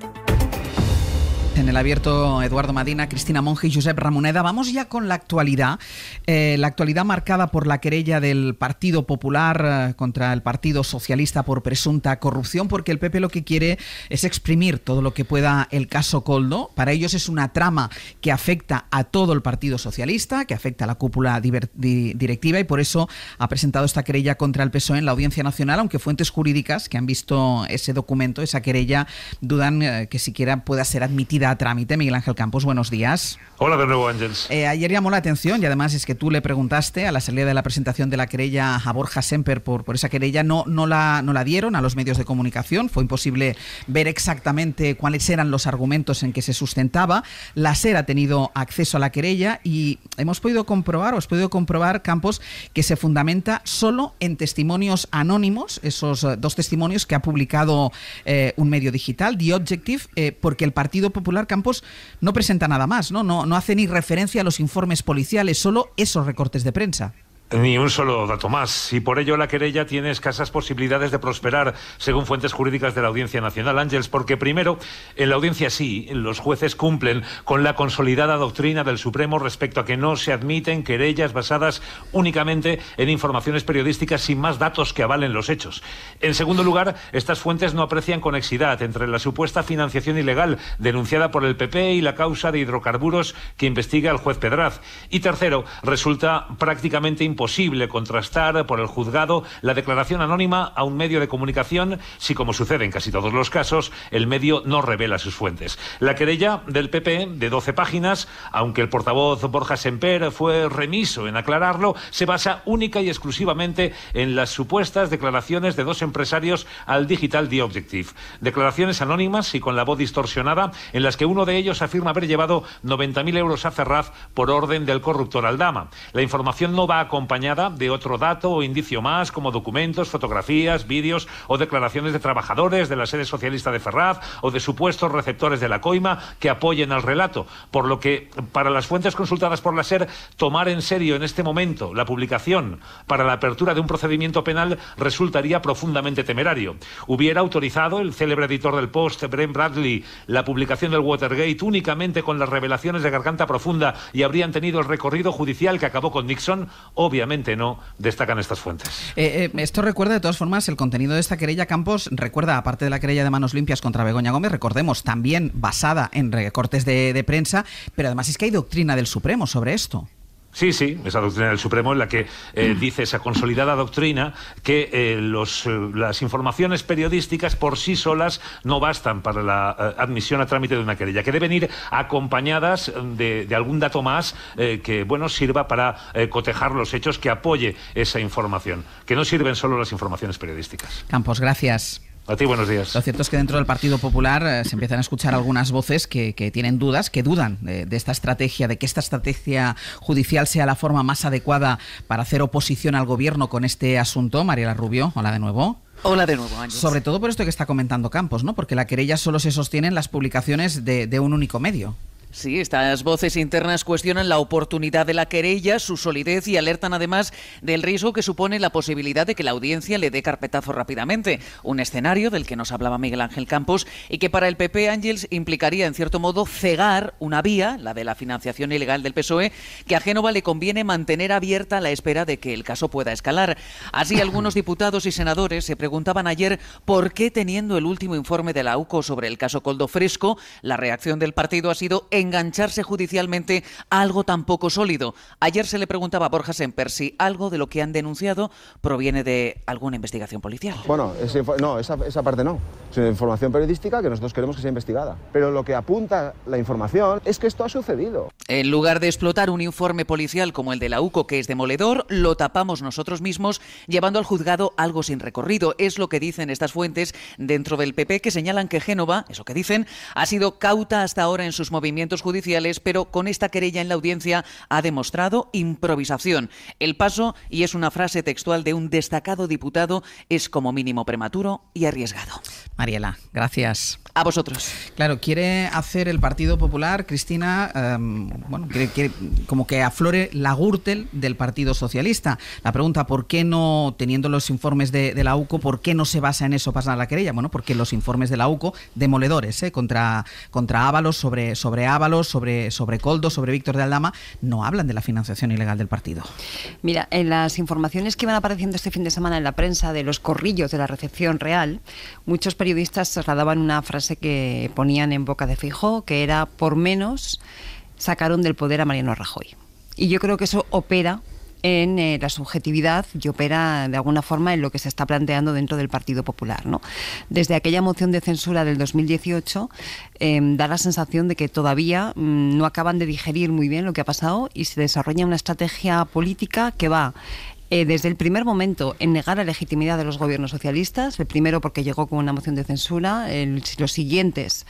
en el abierto Eduardo Madina, Cristina Monge y Josep Ramoneda. Vamos ya con la actualidad, eh, la actualidad marcada por la querella del Partido Popular eh, contra el Partido Socialista por presunta corrupción, porque el PP lo que quiere es exprimir todo lo que pueda el caso Coldo. Para ellos es una trama que afecta a todo el Partido Socialista, que afecta a la cúpula directiva y por eso ha presentado esta querella contra el PSOE en la Audiencia Nacional, aunque fuentes jurídicas que han visto ese documento, esa querella, dudan eh, que siquiera pueda ser admitida trámite. Miguel Ángel Campos, buenos días. Hola de nuevo, eh, ayer llamó la atención y además es que tú le preguntaste a la salida de la presentación de la querella a Borja Semper por, esa querella. No, no, la, no la dieron a los medios de comunicación. Fue imposible ver exactamente cuáles eran los argumentos en que se sustentaba. La SER ha tenido acceso a la querella y hemos podido comprobar, o has podido comprobar, Campos, que se fundamenta solo en testimonios anónimos, esos eh, dos testimonios que ha publicado eh, un medio digital, The Objective, porque el Partido Popular Campos no presenta nada más, ¿no? No, no hace ni referencia a los informes policiales, solo esos recortes de prensa. Ni un solo dato más. Y por ello la querella tiene escasas posibilidades de prosperar, según fuentes jurídicas de la Audiencia Nacional, Ángels, porque primero, en la audiencia sí, los jueces cumplen con la consolidada doctrina del Supremo respecto a que no se admiten querellas basadas únicamente en informaciones periodísticas sin más datos que avalen los hechos. En segundo lugar, estas fuentes no aprecian conexidad entre la supuesta financiación ilegal denunciada por el PP y la causa de hidrocarburos que investiga el juez Pedraz. Y tercero, resulta prácticamente imposible posible contrastar por el juzgado la declaración anónima a un medio de comunicación si, como sucede en casi todos los casos, el medio no revela sus fuentes. La querella del PP, de 12 páginas, aunque el portavoz Borja Semper fue remiso en aclararlo, se basa única y exclusivamente en las supuestas declaraciones de dos empresarios al Digital The Objective. Declaraciones anónimas y con la voz distorsionada, en las que uno de ellos afirma haber llevado 90.000 euros a Ferraz por orden del corruptor Aldama. La información no va a de otro dato o indicio más, como documentos, fotografías, vídeos o declaraciones de trabajadores de la sede socialista de Ferraz o de supuestos receptores de la coima que apoyen al relato. Por lo que, para las fuentes consultadas por la SER, tomar en serio en este momento la publicación para la apertura de un procedimiento penal resultaría profundamente temerario. Hubiera autorizado el célebre editor del Post, Brent Bradley, la publicación del Watergate únicamente con las revelaciones de garganta profunda y habrían tenido el recorrido judicial que acabó con Nixon, obviamente obviamente no destacan estas fuentes. Eh, eh, esto recuerda, de todas formas, el contenido de esta querella, Campos, recuerda, aparte de la querella de manos limpias contra Begoña Gómez, recordemos, también basada en recortes de prensa, pero además es que hay doctrina del Supremo sobre esto. Sí, sí, esa doctrina del Supremo en la que eh, mm. dice esa consolidada doctrina que eh, los, eh, las informaciones periodísticas por sí solas no bastan para la admisión a trámite de una querella, que deben ir acompañadas de, de algún dato más que bueno sirva para cotejar los hechos que apoye esa información, que no sirven solo las informaciones periodísticas. Campos, gracias. A ti, buenos días. Lo cierto es que dentro del Partido Popular eh, se empiezan a escuchar algunas voces que, tienen dudas, que dudan eh, de, esta estrategia, de que esta estrategia judicial sea la forma más adecuada para hacer oposición al gobierno con este asunto. Mariela Rubio, hola de nuevo. Hola de nuevo, Ángel. Sobre todo por esto que está comentando Campos, ¿no? Porque la querella solo se sostiene en las publicaciones de un único medio. Sí, estas voces internas cuestionan la oportunidad de la querella, su solidez y alertan además del riesgo que supone la posibilidad de que la audiencia le dé carpetazo rápidamente, un escenario del que nos hablaba Miguel Ángel Campos y que para el PP Ángels implicaría en cierto modo cegar una vía, la de la financiación ilegal del PSOE, que a Génova le conviene mantener abierta a la espera de que el caso pueda escalar. Así algunos diputados y senadores se preguntaban ayer por qué teniendo el último informe de la UCO sobre el caso Coldo Fresco, la reacción del partido ha sido engancharse judicialmente a algo tan poco sólido. Ayer se le preguntaba a Borja Semper si algo de lo que han denunciado proviene de alguna investigación policial. Bueno, no, esa, esa parte no. Es información periodística que nosotros queremos que sea investigada. Pero lo que apunta la información es que esto ha sucedido. En lugar de explotar un informe policial como el de la UCO, que es demoledor, lo tapamos nosotros mismos llevando al juzgado algo sin recorrido. Es lo que dicen estas fuentes dentro del PP que señalan que Génova, eso que dicen, ha sido cauta hasta ahora en sus movimientos judiciales, pero con esta querella en la audiencia ha demostrado improvisación. El paso, y es una frase textual de un destacado diputado, es como mínimo prematuro y arriesgado. Mariela, gracias. A vosotros. Claro, quiere hacer el Partido Popular, Cristina, em, bueno, como que aflore la Gürtel del Partido Socialista. La pregunta, ¿por qué no, teniendo los informes de, la UCO, por qué no se basa en eso pasar la querella? Bueno, porque los informes de la UCO, demoledores, ¿eh? contra, contra Ábalos, sobre, sobre Ábalos, sobre, sobre Coldo, sobre Víctor de Aldama, no hablan de la financiación ilegal del partido. Mira, en las informaciones que van apareciendo este fin de semana en la prensa de los corrillos de la recepción real, muchos periodistas radaban una frase que ponían en boca de fijo, que era, por menos, sacaron del poder a Mariano Rajoy. Y yo creo que eso opera en eh, la subjetividad y opera de alguna forma en lo que se está planteando dentro del Partido Popular. ¿no? Desde aquella moción de censura del 2018 em, da la sensación de que todavía mm, no acaban de digerir muy bien lo que ha pasado y se desarrolla una estrategia política que va eh, desde el primer momento en negar la legitimidad de los gobiernos socialistas, el primero porque llegó con una moción de censura, los siguientes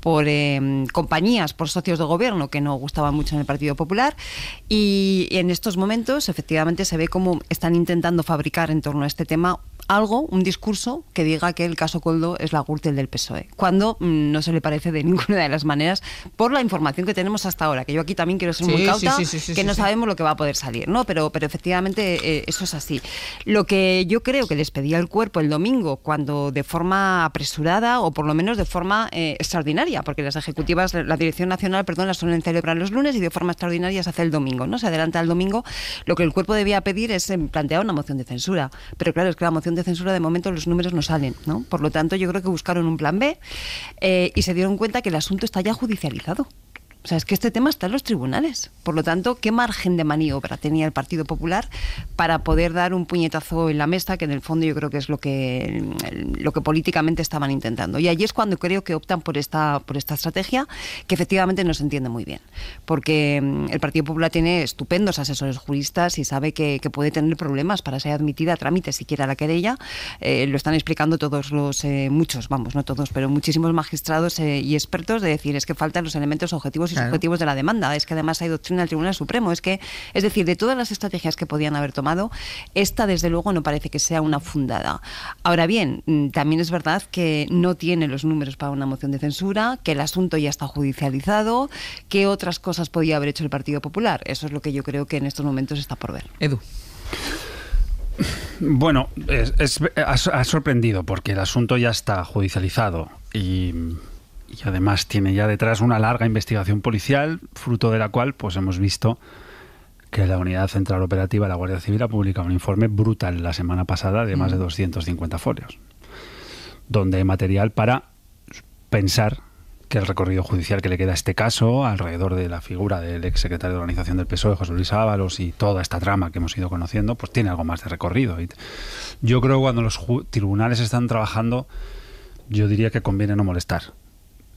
por em, compañías, por socios de gobierno que no gustaban mucho en el Partido Popular y en estos momentos efectivamente se ve cómo están intentando fabricar en torno a este tema algo, un discurso que diga que el caso Coldo es la Gürtel del PSOE, cuando mm, no se le parece de ninguna de las maneras por la información que tenemos hasta ahora, que yo aquí también quiero ser muy cauta, que no sabemos lo que va a poder salir, ¿no? Pero, pero efectivamente eh, eso es así. Lo que yo creo que les pedía el cuerpo el domingo, cuando de forma apresurada o por lo menos de forma eh, extraordinaria, porque las ejecutivas, la Dirección Nacional, perdón, las suelen celebrar los lunes y de forma extraordinaria se hace el domingo, ¿no? Se adelanta el domingo. Lo que el cuerpo debía pedir es eh, plantear una moción de censura, pero claro, es que la moción de censura de momento los números no salen, ¿no? Por lo tanto, yo creo que buscaron un plan B eh, y se dieron cuenta que el asunto está ya judicializado. O sea, es que este tema está en los tribunales. Por lo tanto, ¿qué margen de maniobra tenía el Partido Popular para poder dar un puñetazo en la mesa, que en el fondo yo creo que es lo que, mm, lo que políticamente estaban intentando? Y allí es cuando creo que optan por esta, por esta estrategia, que efectivamente no se entiende muy bien. Porque mm, el Partido Popular tiene estupendos asesores juristas y sabe que, puede tener problemas para ser admitida a trámite siquiera la querella. Eh, lo están explicando todos los, eh, muchos, vamos, no todos, pero muchísimos magistrados eh, y expertos de decir es que faltan los elementos objetivos objetivos de la demanda. Es que además hay doctrina del Tribunal Supremo. Es que, es decir, de todas las estrategias que podían haber tomado, esta desde luego no parece que sea una fundada. Ahora bien, mm, también es verdad que no tiene los números para una moción de censura, que el asunto ya está judicializado, que otras cosas podía haber hecho el Partido Popular. Eso es lo que yo creo que en estos momentos está por ver. Edu. Bueno, ha sorprendido porque el asunto ya está judicializado y y además tiene ya detrás una larga investigación policial, fruto de la cual pues hemos visto que la Unidad Central Operativa de la Guardia Civil ha publicado un informe brutal la semana pasada de más de 250 mm. folios, donde hay material para pensar que el recorrido judicial que le queda a este caso, alrededor de la figura del exsecretario de organización del PSOE, José Luis Ábalos, y toda esta trama que hemos ido conociendo, pues tiene algo más de recorrido. Y yo creo que cuando los tribunales están trabajando, yo diría que conviene no molestar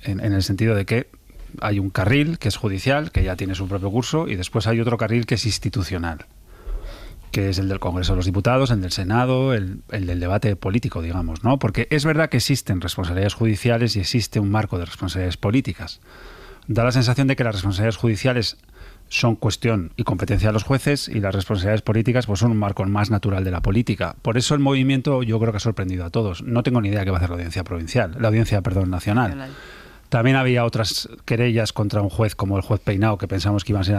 en, el sentido de que hay un carril que es judicial, que ya tiene su propio curso, y después hay otro carril que es institucional, que es el del Congreso de los Diputados, el del Senado, el, del debate político, digamos, ¿no? Porque es verdad que existen responsabilidades judiciales y existe un marco de responsabilidades políticas. Da la sensación de que las responsabilidades judiciales son cuestión y competencia de los jueces y las responsabilidades políticas pues son un marco más natural de la política. Por eso el movimiento yo creo que ha sorprendido a todos. No tengo ni idea qué va a hacer la audiencia provincial, la audiencia, perdón, nacional también había otras querellas contra un juez como el juez Peinado, que pensamos que iban a ser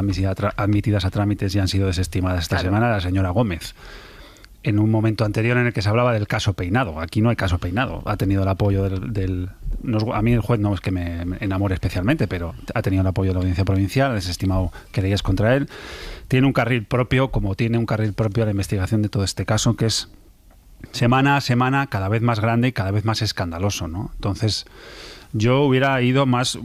admitidas a trámites y han sido desestimadas esta semana, la señora Gómez. En un momento anterior en el que se hablaba del caso Peinado. Aquí no hay caso Peinado. Ha tenido el apoyo del... a mí el juez no es que me enamore especialmente, pero ha tenido el apoyo de la audiencia provincial, ha desestimado querellas contra él. Tiene un carril propio, como tiene un carril propio a la investigación de todo este caso, que es semana a semana cada vez más grande y cada vez más escandaloso. ¿no? Entonces yo hubiera ido más,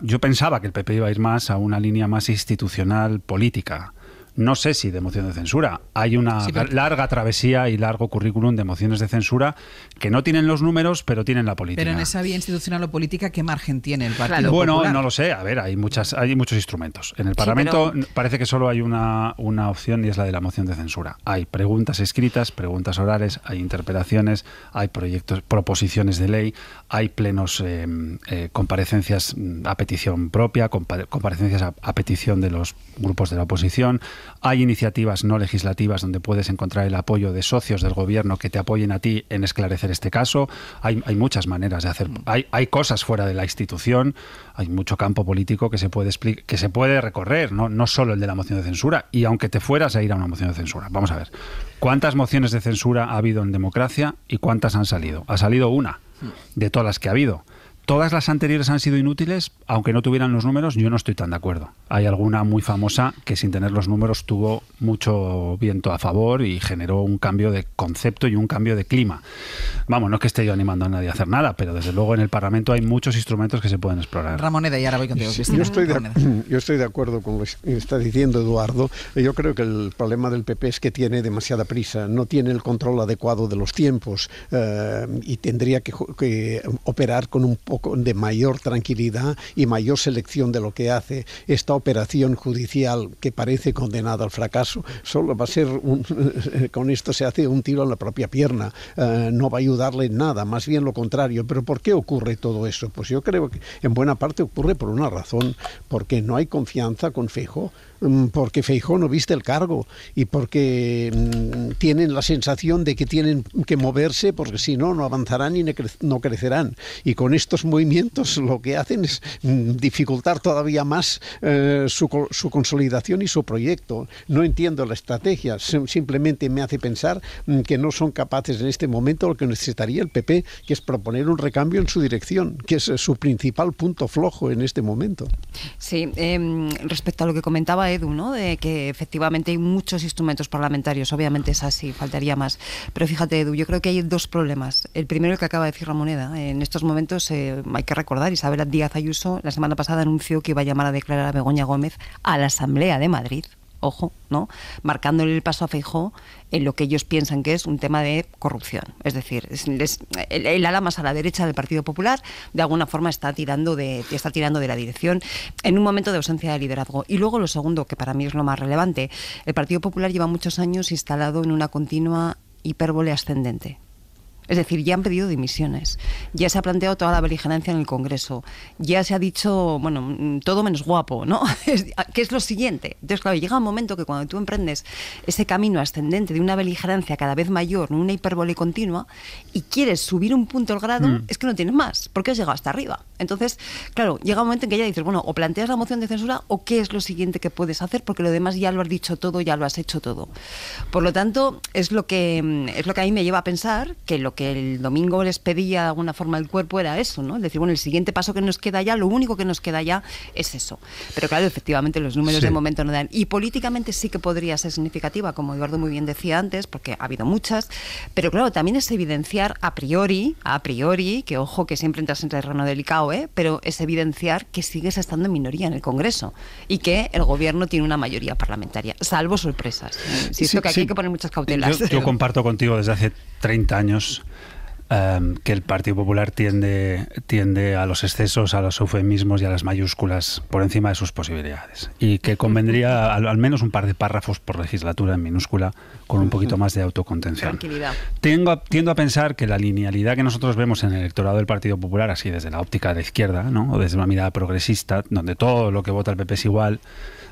yo pensaba que el PP iba a ir más a una línea más institucional política no sé si de moción de censura. Hay una larga travesía y largo currículum de mociones de censura que no tienen los números, pero tienen la política. Pero en esa vía institucional o política, ¿qué margen tiene el Partido Bueno, no lo sé. A ver, hay, muchas, hay muchos instrumentos. En el Parlamento parece que solo hay una, opción y es la de la moción de censura. Hay preguntas escritas, preguntas orales, hay interpelaciones, hay proyectos, proposiciones de ley, hay plenos, eh, eh, comparecencias mm, a petición propia, comparecencias a petición de los grupos de la oposición, hay iniciativas no legislativas donde puedes encontrar el apoyo de socios del gobierno que te apoyen a ti en esclarecer este caso. Hay, muchas maneras de hacer. Hay, cosas fuera de la institución. Hay mucho campo político que se puede, que se puede recorrer, ¿no? no solo el de la moción de censura. Y aunque te fueras a ir a una moción de censura, vamos a ver. ¿Cuántas mociones de censura ha habido en democracia y cuántas han salido? Ha salido una de todas las que ha habido. ¿Todas las anteriores han sido inútiles? Aunque no tuvieran los números, yo no estoy tan de acuerdo. Hay alguna muy famosa que sin tener los números tuvo mucho viento a favor y generó un cambio de concepto y un cambio de clima. Vamos, no es que esté yo animando a nadie a hacer nada, pero desde luego en el Parlamento hay muchos instrumentos que se pueden explorar. Ramoneda, y ahora voy contigo. yo, estoy de, acuerdo con lo que está diciendo Eduardo. Yo creo que el problema del PP es que tiene demasiada prisa, no tiene el control adecuado de los tiempos eh, y tendría que, operar con un poco de mayor tranquilidad y mayor selección de lo que hace. Está operación judicial que parece condenada al fracaso, solo va a ser, un, con esto se hace un tiro en la propia pierna, eh, no va a ayudarle en nada, más bien lo contrario. Pero ¿por qué ocurre todo eso? Pues yo creo que en buena parte ocurre por una razón, porque no hay confianza con Fejo Mm, porque Feijó no viste el cargo y porque mm, tienen la sensación de que tienen que moverse porque si no, no avanzarán y no crecerán. Y con estos movimientos lo que hacen es mm, dificultar todavía más eh, su, su, consolidación y su proyecto. No entiendo la estrategia, simplemente me hace pensar que no son capaces en este momento lo que necesitaría el PP, que es proponer un recambio en su dirección, que es eh, su principal punto flojo en este momento. Sí, em, respecto a lo que comentaba Edu, De que efectivamente hay muchos instrumentos parlamentarios, obviamente es así, faltaría más. Pero fíjate, Edu, yo creo que hay dos problemas. El primero, el que acaba de decir Ramoneda. En estos momentos eh, hay que recordar, Isabel Díaz Ayuso la semana pasada anunció que iba a llamar a declarar a Begoña Gómez a la Asamblea de Madrid ojo, ¿no? Marcándole el paso a Feijó en lo que ellos piensan que es un tema de corrupción. Es decir, el, ala más a la derecha del Partido Popular de alguna forma está tirando de, está tirando de la dirección en un momento de ausencia de liderazgo. Y luego lo segundo, que para mí es lo más relevante, el Partido Popular lleva muchos años instalado en una continua hipérbole ascendente. Es decir, ya han pedido dimisiones, ya se ha planteado toda la beligerancia en el Congreso, ya se ha dicho, bueno, mm, todo menos guapo, ¿no? Ah, ¿Qué es lo siguiente? Entonces, claro, llega un momento que cuando tú emprendes ese camino ascendente de una beligerancia cada vez mayor, una hipérbole continua, y quieres subir un punto al grado, mm. es que no tienes más, porque has llegado hasta arriba. Entonces, claro, llega un momento en que ya dices, bueno, o planteas la moción de censura o qué es lo siguiente que puedes hacer, porque lo demás ya lo has dicho todo, ya lo has hecho todo. Por lo tanto, es lo que, mm, es lo que a mí me lleva a pensar que lo que el domingo les pedía de alguna forma el cuerpo era eso, ¿no? Es decir, bueno, el siguiente paso que nos queda ya, lo único que nos queda ya es eso. Pero claro, efectivamente los números de momento no dan. Y políticamente sí que podría ser significativa, como Eduardo muy bien decía antes, porque ha habido muchas, pero claro, también es evidenciar a priori, a priori, que ojo que siempre entras en terreno delicado, ¿eh? pero es evidenciar que sigues estando en minoría en el Congreso y que el gobierno tiene una mayoría parlamentaria, salvo sorpresas. sí, sí, que aquí hay que poner muchas cautelas. Yo, yo comparto contigo desde hace 30 años Em, que el Partido Popular tiende, a los excesos, a los eufemismos y a las mayúsculas por encima de sus posibilidades. Y que convendría al menos un par de párrafos por legislatura en minúscula con un poquito más de autocontención. Tengo, tiendo a pensar que la linealidad que nosotros vemos en el electorado del Partido Popular, así desde la óptica de izquierda, ¿no? o desde una mirada progresista, donde todo lo que vota el PP es igual,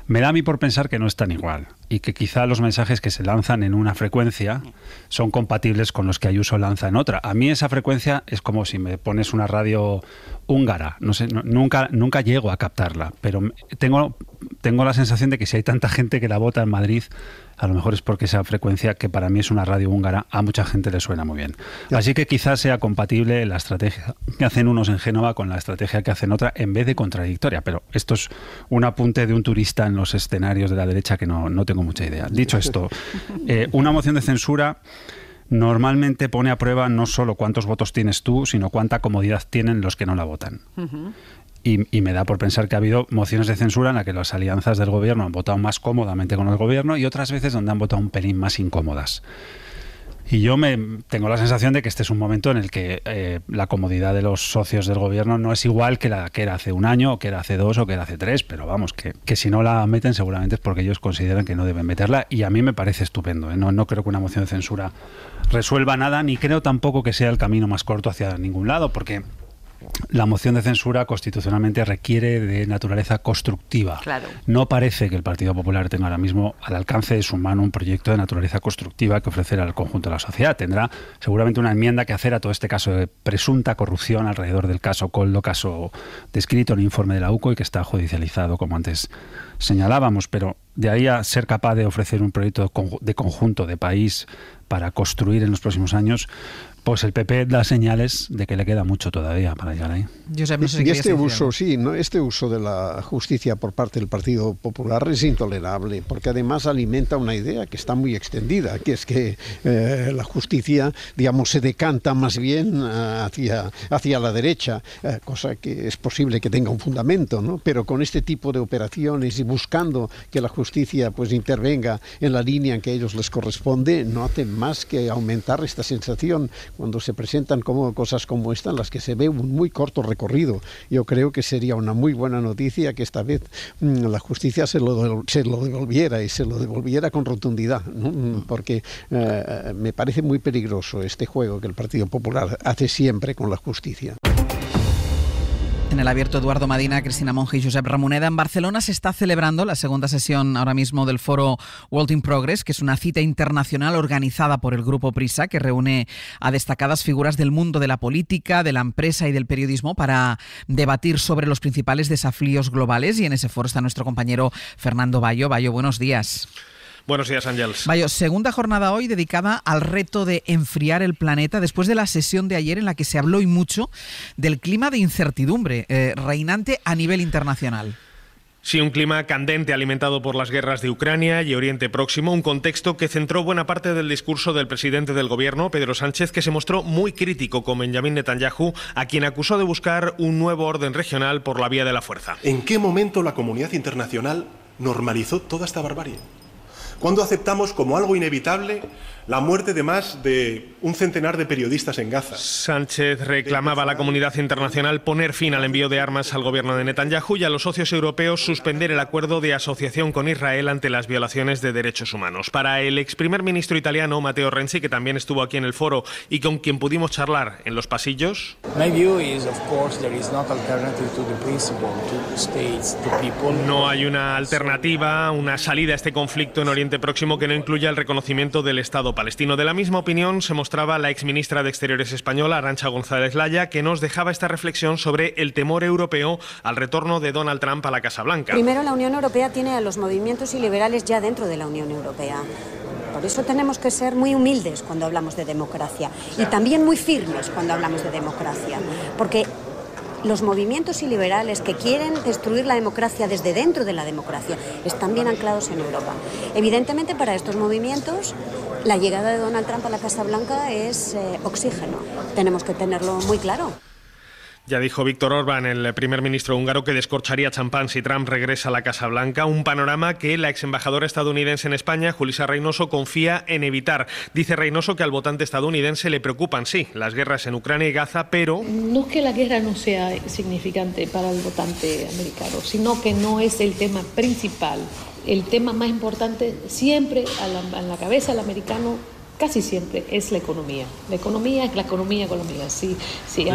me da a mí por pensar que no es tan igual y que quizá los mensajes que se lanzan en una frecuencia son compatibles con los que Ayuso lanza en otra. A mí esa frecuencia es como si me pones una radio húngara, no sé, nunca, nunca llego a captarla, pero tengo, tengo la sensación de que si hay tanta gente que la vota en Madrid, a lo mejor es porque esa frecuencia, que para mí es una radio húngara, a mucha gente le suena muy bien. Así que quizás sea compatible la estrategia que hacen unos en Génova con la estrategia que hacen otra, en vez de contradictoria. Pero esto es un apunte de un turista en los escenarios de la derecha que no, tengo mucha idea. Dicho esto, eh, una moción de censura normalmente pone a prueba no solo cuántos votos tienes tú, sino cuánta comodidad tienen los que no la votan. Y, me da por pensar que ha habido mociones de censura en las que las alianzas del gobierno han votado más cómodamente con el gobierno y otras veces donde han votado un pelín más incómodas. Y yo me tengo la sensación de que este es un momento en el que eh, la comodidad de los socios del gobierno no es igual que la que era hace un año, o que era hace dos, o que era hace tres, pero vamos, que, si no la meten seguramente es porque ellos consideran que no deben meterla y a mí me parece estupendo. ¿eh? No, no creo que una moción de censura resuelva nada, ni creo tampoco que sea el camino más corto hacia ningún lado, porque la moción de censura constitucionalmente requiere de naturaleza constructiva. No parece que el Partido Popular tenga ahora mismo al alcance de su mano un proyecto de naturaleza constructiva que ofrecer al conjunto de la sociedad. Tendrá seguramente una enmienda que hacer a todo este caso de presunta corrupción alrededor del caso Coldo, caso descrito en el informe de la UCO y que está judicializado, como antes señalábamos. Pero de ahí a ser capaz de ofrecer un proyecto de conjunto de país para construir en los próximos años, pues el PP da señales de que le queda mucho todavía para llegar ahí. y, este uso, sí, no, este uso de la justicia por parte del Partido Popular es intolerable, porque además alimenta una idea que está muy extendida, que es que eh, la justicia, digamos, se decanta más bien ah, hacia, hacia la derecha, eh, cosa que es posible que tenga un fundamento, ¿no? Pero con este tipo de operaciones y buscando que la justicia pues intervenga en la línea en que a ellos les corresponde, no hacen más que aumentar esta sensación cuando se presentan como cosas como esta, en las que se ve un muy corto recorrido. Yo creo que sería una muy buena noticia que esta vez mm, la justicia se lo, devolviera y se lo devolviera con rotundidad, mm, mm. porque eh, me parece muy peligroso este juego que el Partido Popular hace siempre con la justicia. En el abierto Eduardo Madina, Cristina Monge y Josep Ramoneda. En Barcelona se está celebrando la segunda sesión ahora mismo del foro World in Progress, que es una cita internacional organizada por el grupo Prisa, que reúne a destacadas figuras del mundo de la política, de la empresa y del periodismo para debatir sobre los principales desafíos globales. Y en ese foro está nuestro compañero Fernando Bayo. Bayo, buenos días. Buenos días, Ángels. Vaya, segunda jornada hoy dedicada al reto de enfriar el planeta después de la sesión de ayer en la que se habló y mucho del clima de incertidumbre eh, reinante a nivel internacional. Sí, un clima candente alimentado por las guerras de Ucrania y Oriente Próximo, un contexto que centró buena parte del discurso del presidente del gobierno, Pedro Sánchez, que se mostró muy crítico con Benjamín Netanyahu, a quien acusó de buscar un nuevo orden regional por la vía de la fuerza. ¿En qué momento la comunidad internacional normalizó toda esta barbarie? Cuando aceptamos como algo inevitable la muerte de más de un centenar de periodistas en Gaza. Sánchez reclamaba a la comunidad internacional poner fin al envío de armas al gobierno de Netanyahu y a los socios europeos suspender el acuerdo de asociación con Israel ante las violaciones de derechos humanos. Para el ex primer ministro italiano Matteo Renzi, que también estuvo aquí en el foro y con quien pudimos charlar en los pasillos. No hay una alternativa, una salida a este conflicto en Oriente Próximo que no incluya el reconocimiento del Estado palestino. De la misma opinión se mostraba la exministra de Exteriores española, Arancha González Laya, que nos dejaba esta reflexión sobre el temor europeo al retorno de Donald Trump a la Casa Blanca. Primero, la Unión Europea tiene a los movimientos liberales ya dentro de la Unión Europea. Por eso tenemos que ser muy humildes cuando hablamos de democracia y también muy firmes cuando hablamos de democracia, porque los movimientos liberales que quieren destruir la democracia desde dentro de la democracia están bien anclados en Europa. Evidentemente, para estos movimientos, la llegada de Donald Trump a la Casa Blanca es eh, oxígeno. Tenemos que tenerlo muy claro. Ya dijo Víctor Orbán, el primer ministro húngaro, que descorcharía champán si Trump regresa a la Casa Blanca, un panorama que la ex embajadora estadounidense en España, Julisa Reynoso, confía en evitar. Dice Reynoso que al votante estadounidense le preocupan, sí, las guerras en Ucrania y Gaza, pero... No es que la guerra no sea significante para el votante americano, sino que no es el tema principal el tema más importante siempre en la cabeza del americano casi siempre es la economía. La economía es la economía, economía.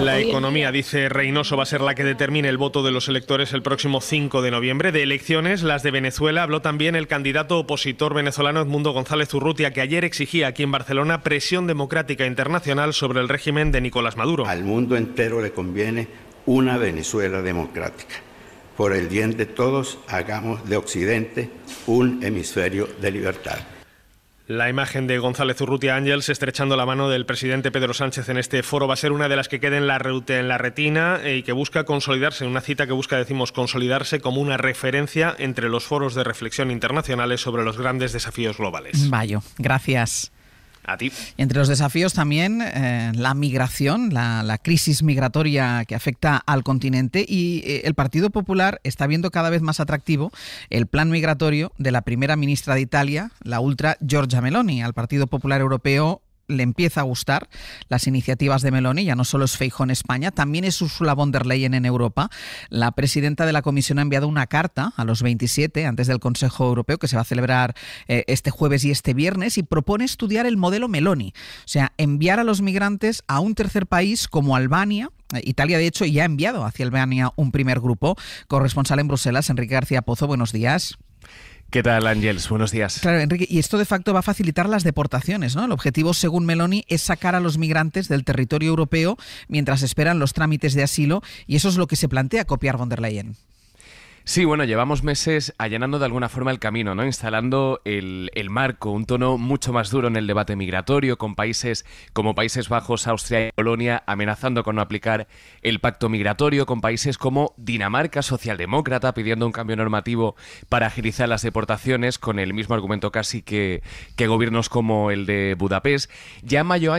la economía, dice Reynoso, va a ser la que determine el voto de los electores el próximo 5 de noviembre. De elecciones, las de Venezuela, habló también el candidato opositor venezolano Edmundo González Urrutia, que ayer exigía aquí en Barcelona presión democrática internacional sobre el régimen de Nicolás Maduro. Al mundo entero le conviene una Venezuela democrática. Por el bien de todos, hagamos de Occidente un hemisferio de libertad. La imagen de González Urrutia Ángels estrechando la mano del presidente Pedro Sánchez en este foro va a ser una de las que quede en la, en la retina eh, y que busca consolidarse, una cita que busca, decimos, consolidarse como una referencia entre los foros de reflexión internacionales sobre los grandes desafíos globales. Mayo, gracias entre los desafíos también eh, la migración, la, crisis migratoria que afecta al continente y eh, el Partido Popular está viendo cada vez más atractivo el plan migratorio de la primera ministra de Italia, la ultra Giorgia Meloni. Al Partido Popular Europeo le empieza a gustar las iniciativas de Meloni, ya no solo es Feijón en España, también es Ursula von der Leyen en Europa. La presidenta de la Comisión ha enviado una carta a los 27 antes del Consejo Europeo que se va a celebrar eh, este jueves y este viernes y propone estudiar el modelo Meloni, o sea, enviar a los migrantes a un tercer país como Albania eh, Italia, de hecho, ya ha enviado hacia Albania un primer grupo. Corresponsal en Bruselas, Enrique García Pozo, buenos días. ¿Qué tal, Ángel? Buenos días. Claro, Enrique, y esto de facto va a facilitar las deportaciones, ¿no? El objetivo, según Meloni, es sacar a los migrantes del territorio europeo mientras esperan los trámites de asilo, y eso es lo que se plantea copiar von der Leyen. Sí, bueno, llevamos meses allanando de alguna forma el camino, ¿no? Instalando el, marco, un tono mucho más duro en el debate migratorio, con países como Países Bajos, Austria y Polonia amenazando con no aplicar el pacto migratorio, con países como Dinamarca, socialdemócrata, pidiendo un cambio normativo para agilizar las deportaciones, con el mismo argumento casi que, que gobiernos como el de Budapest. Ya en mayo,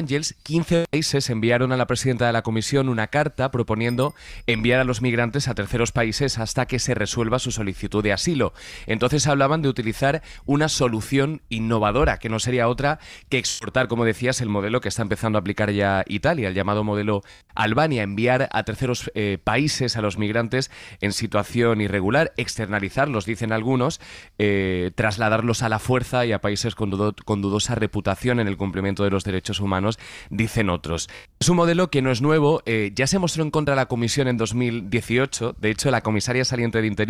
15 países enviaron a la presidenta de la Comisión una carta proponiendo enviar a los migrantes a terceros países hasta que se resuelva su solicitud de asilo. Entonces hablaban de utilizar una solución innovadora, que no sería otra que exportar, como decías, el modelo que está empezando a aplicar ya Italia, el llamado modelo Albania, enviar a terceros eh, países a los migrantes en situación irregular, externalizarlos, dicen algunos, eh, trasladarlos a la fuerza y a países con, dudosa reputación en el cumplimiento de los derechos humanos, dicen otros. Es un modelo que no es nuevo, eh, ya se mostró en contra la Comisión en 2018, de hecho la comisaria saliente de Interior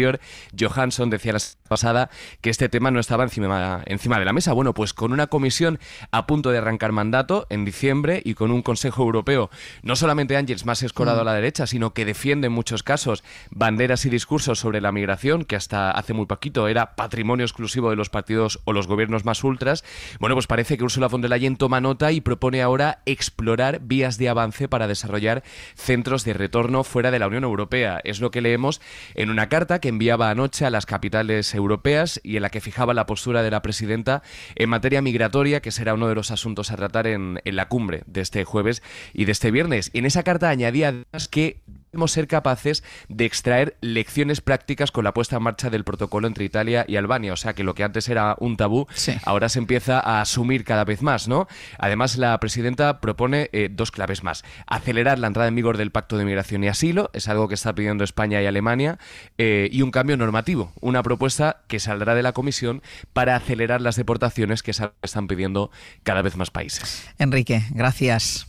Johansson decía la semana pasada que este tema no estaba encima, encima de la mesa. Bueno, pues con una comisión a punto de arrancar mandato en diciembre y con un Consejo Europeo, no solamente Ángels más escorado a la mm. derecha, sino que defiende en muchos casos banderas y discursos sobre la migración, que hasta hace muy poquito era patrimonio exclusivo de los partidos o los gobiernos más ultras. Bueno, pues parece que Ursula von der Leyen toma nota y propone ahora explorar vías de avance para desarrollar centros de retorno fuera de la Unión Europea. Es lo que leemos en una carta que enviaba anoche a las capitales europeas y en la que fijaba la postura de la presidenta en materia migratoria, que será uno de los asuntos a tratar en, la cumbre de este jueves y de este viernes. Y en esa carta añadía además que debemos ser capaces de extraer lecciones prácticas con la puesta en marcha del protocolo entre Italia y Albania. O sea que lo que antes era un tabú, ahora se empieza a asumir cada vez más, ¿no? Además, la presidenta propone eh, dos claves más. Acelerar la entrada en vigor del Pacto de Migración y Asilo, es algo que está pidiendo España y Alemania, eh, y un cambio normativo, una propuesta que saldrá de la Comisión para acelerar las deportaciones que están pidiendo cada vez más países. Enrique, gracias.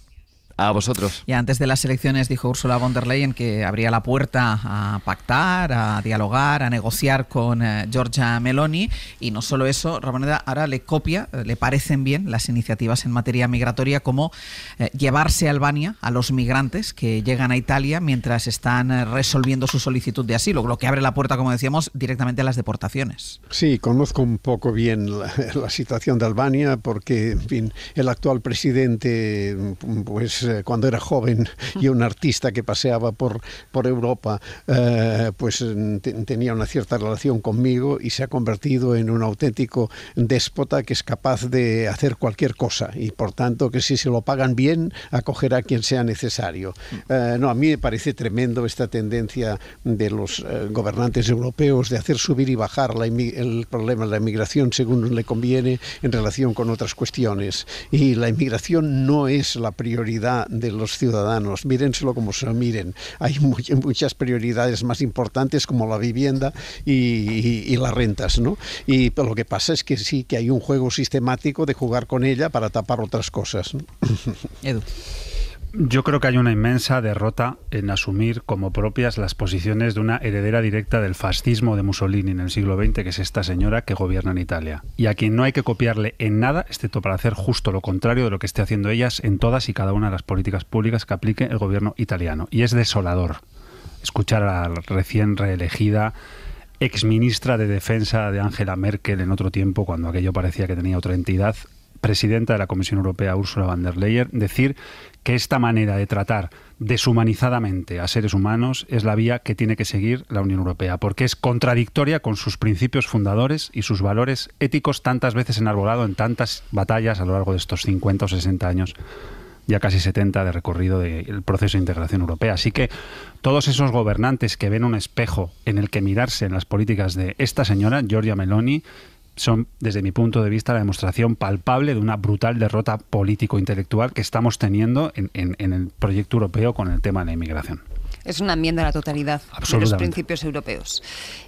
A vosotros. Y antes de las elecciones dijo Ursula von der Leyen que abría la puerta a pactar, a dialogar, a negociar con Georgia eh, Giorgia Meloni. Y no solo eso, Ramoneda ahora le copia, eh, le parecen bien las iniciativas en materia migratoria como eh, llevarse a Albania a los migrantes que llegan a Italia mientras están resolviendo su solicitud de asilo, lo que abre la puerta, como decíamos, directamente a las deportaciones. Sí, conozco un poco bien la situación de Albania porque, en fin, el actual presidente, pues eh, cuando era joven y un artista que paseaba por, por Europa, eh, pues mm, tenía una cierta relación conmigo y se ha convertido en un auténtico déspota que es capaz de hacer cualquier cosa y por tanto que si se lo pagan bien, acogerá a quien sea necesario. Eh, no, a mí me parece tremendo esta tendencia de los gobernantes europeos de hacer subir y bajar la, el problema de la inmigración según le conviene en relación con otras cuestiones. Y la inmigración no es la prioridad de los ciudadanos, mírenselo como se lo miren. Hay muchas prioridades más importantes como la vivienda y, las rentas, ¿no? Y lo que pasa es que sí, que hay un juego sistemático de jugar con ella para tapar otras cosas. Edu. Yo creo que hay una inmensa derrota en asumir como propias las posiciones de una heredera directa del fascismo de Mussolini en el siglo XX, que es esta señora que gobierna en Italia, y a quien no hay que copiarle en nada, excepto para hacer justo lo contrario de lo que esté haciendo ellas en todas y cada una de las políticas públicas que aplique el gobierno italiano. Y es desolador escuchar a la recién reelegida exministra de Defensa de Angela Merkel en otro tiempo, cuando aquello parecía que tenía otra entidad, presidenta de la Comisión Europea, Ursula von der Leyen, decir que esta manera de tratar deshumanizadamente a seres humanos es la vía que tiene que seguir la Unión Europea, porque es contradictoria con sus principios fundadores y sus valores éticos tantas veces enarbolado en tantas batallas a lo largo de estos 50 o 60 años ya casi 70 de recorrido del proceso de integración europea. Así que todos esos gobernantes que ven un espejo en el que mirarse en las políticas de esta señora, Giorgia Meloni, son, desde mi punto de vista, la demostración palpable de una brutal derrota político-intelectual que estamos teniendo en, el proyecto europeo con el tema de la inmigración es una enmienda a la totalidad de los principios europeos.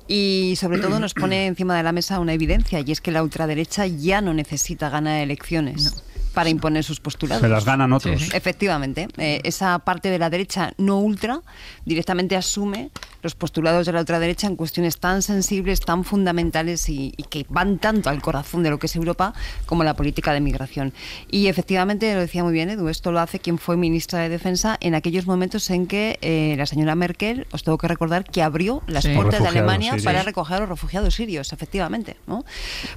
Y sobre todo nos pone encima de la mesa una evidencia, y es que la ultraderecha ya no necesita ganar elecciones. Para imponer sus postulados. Se las ganan otros. Efectivamente. Eh, esa parte de la derecha no ultra directamente asume los postulados de la ultraderecha en cuestiones tan sensibles, tan fundamentales y, que van tanto al corazón de lo que es Europa como la política de migración. Y efectivamente, lo decía muy bien Edu, esto lo hace quien fue ministra de Defensa en aquellos momentos en que eh, la señora Merkel, os tengo que recordar, que abrió las puertas de Alemania para recoger a los refugiados sirios, efectivamente. ¿no?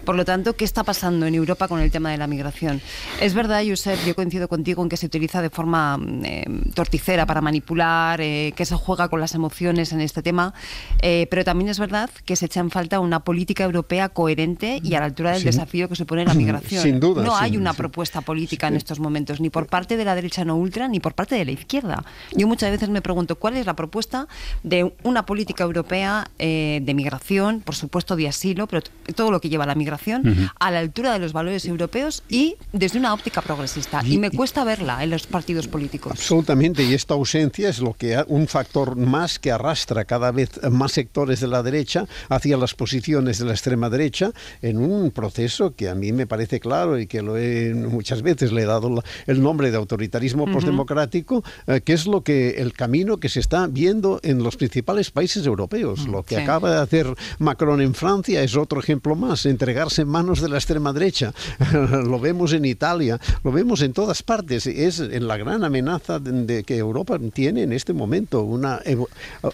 Por lo tanto, ¿qué está pasando en Europa con el tema de la migración? Es verdad, Josep, yo coincido contigo en que se utiliza de forma mm, eh, torticera para manipular, eh, que se juega con las emociones en este este tema, eh, pero también es verdad que se echa en falta una política europea coherente y a la altura del desafío que supone la migración. Sin duda. No hay una propuesta política en estos momentos, ni por parte de la derecha no ultra, ni por parte de la izquierda. Yo muchas veces me pregunto cuál es la propuesta de una política europea eh, de migración, por supuesto de asilo, pero todo lo que lleva a la migración, a la altura de los valores europeos y desde una óptica progresista. Y, me cuesta verla en los partidos políticos. Absolutamente, y esta ausencia es lo que un factor más que arrastra cada vez más sectores de la derecha hacia las posiciones de la extrema derecha en un proceso que a mí me parece claro y que lo muchas veces le he dado el nombre de autoritarismo postdemocrático, eh, que es lo que el camino que se está viendo en los principales países europeos. Mm, lo que acaba de hacer Macron en Francia es otro ejemplo más, entregarse en manos de la extrema derecha. lo vemos en Italia, lo vemos en todas partes. Es en la gran amenaza que Europa tiene en este momento una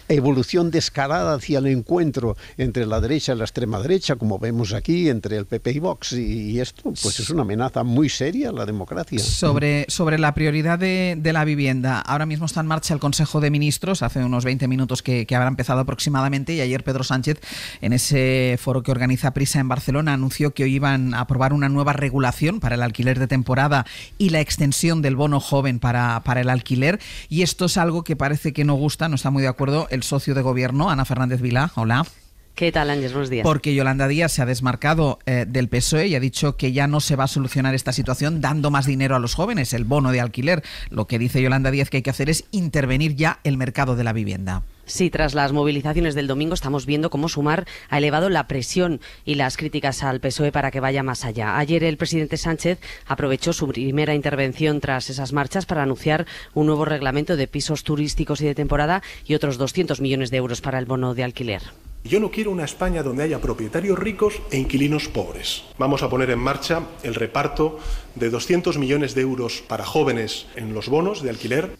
evolución descarada hacia el encuentro entre la derecha y la extrema derecha, como vemos aquí, entre el PP y Vox. Y, esto, pues es una amenaza muy seria a la democracia. Sobre, sobre la prioridad de, la vivienda, ahora mismo está en marcha el Consejo de Ministros, hace unos 20 minutos que, que habrá empezado aproximadamente, y ayer Pedro Sánchez, en ese foro que organiza Prisa en Barcelona, anunció que hoy iban a aprobar una nueva regulación para el alquiler de temporada y la extensión del bono joven para, para el alquiler. Y esto es algo que parece que no gusta, no está muy de acuerdo el socio de gobierno, Ana Fernández Vila. Hola. ¿Qué tal, Ángel? Buenos días. Porque Yolanda Díaz se ha desmarcado eh, del PSOE y ha dicho que ya no se va a solucionar esta situación dando más dinero a los jóvenes, el bono de alquiler. Lo que dice Yolanda Díaz que hay que hacer es intervenir ya el mercado de la vivienda. Sí, tras las movilizaciones del domingo estamos viendo cómo Sumar ha elevado la presión y las críticas al PSOE para que vaya más allá. Ayer el presidente Sánchez aprovechó su primera intervención tras esas marchas para anunciar un nuevo reglamento de pisos turísticos y de temporada y otros 200 millones de euros para el bono de alquiler. Yo no quiero una España donde haya propietarios ricos e inquilinos pobres. Vamos a poner en marcha el reparto de 200 millones de euros para jóvenes en los bonos de alquiler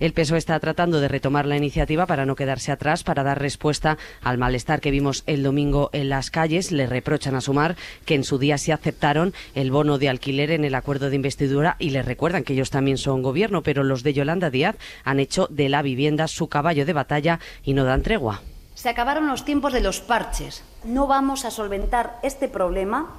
el PSOE está tratando de retomar la iniciativa para no quedarse atrás, para dar respuesta al malestar que vimos el domingo en las calles. Le reprochan a Sumar que en su día se aceptaron el bono de alquiler en el acuerdo de investidura y le recuerdan que ellos también son gobierno, pero los de Yolanda Díaz han hecho de la vivienda su caballo de batalla y no dan tregua. Se acabaron los tiempos de los parches. No vamos a solventar este problema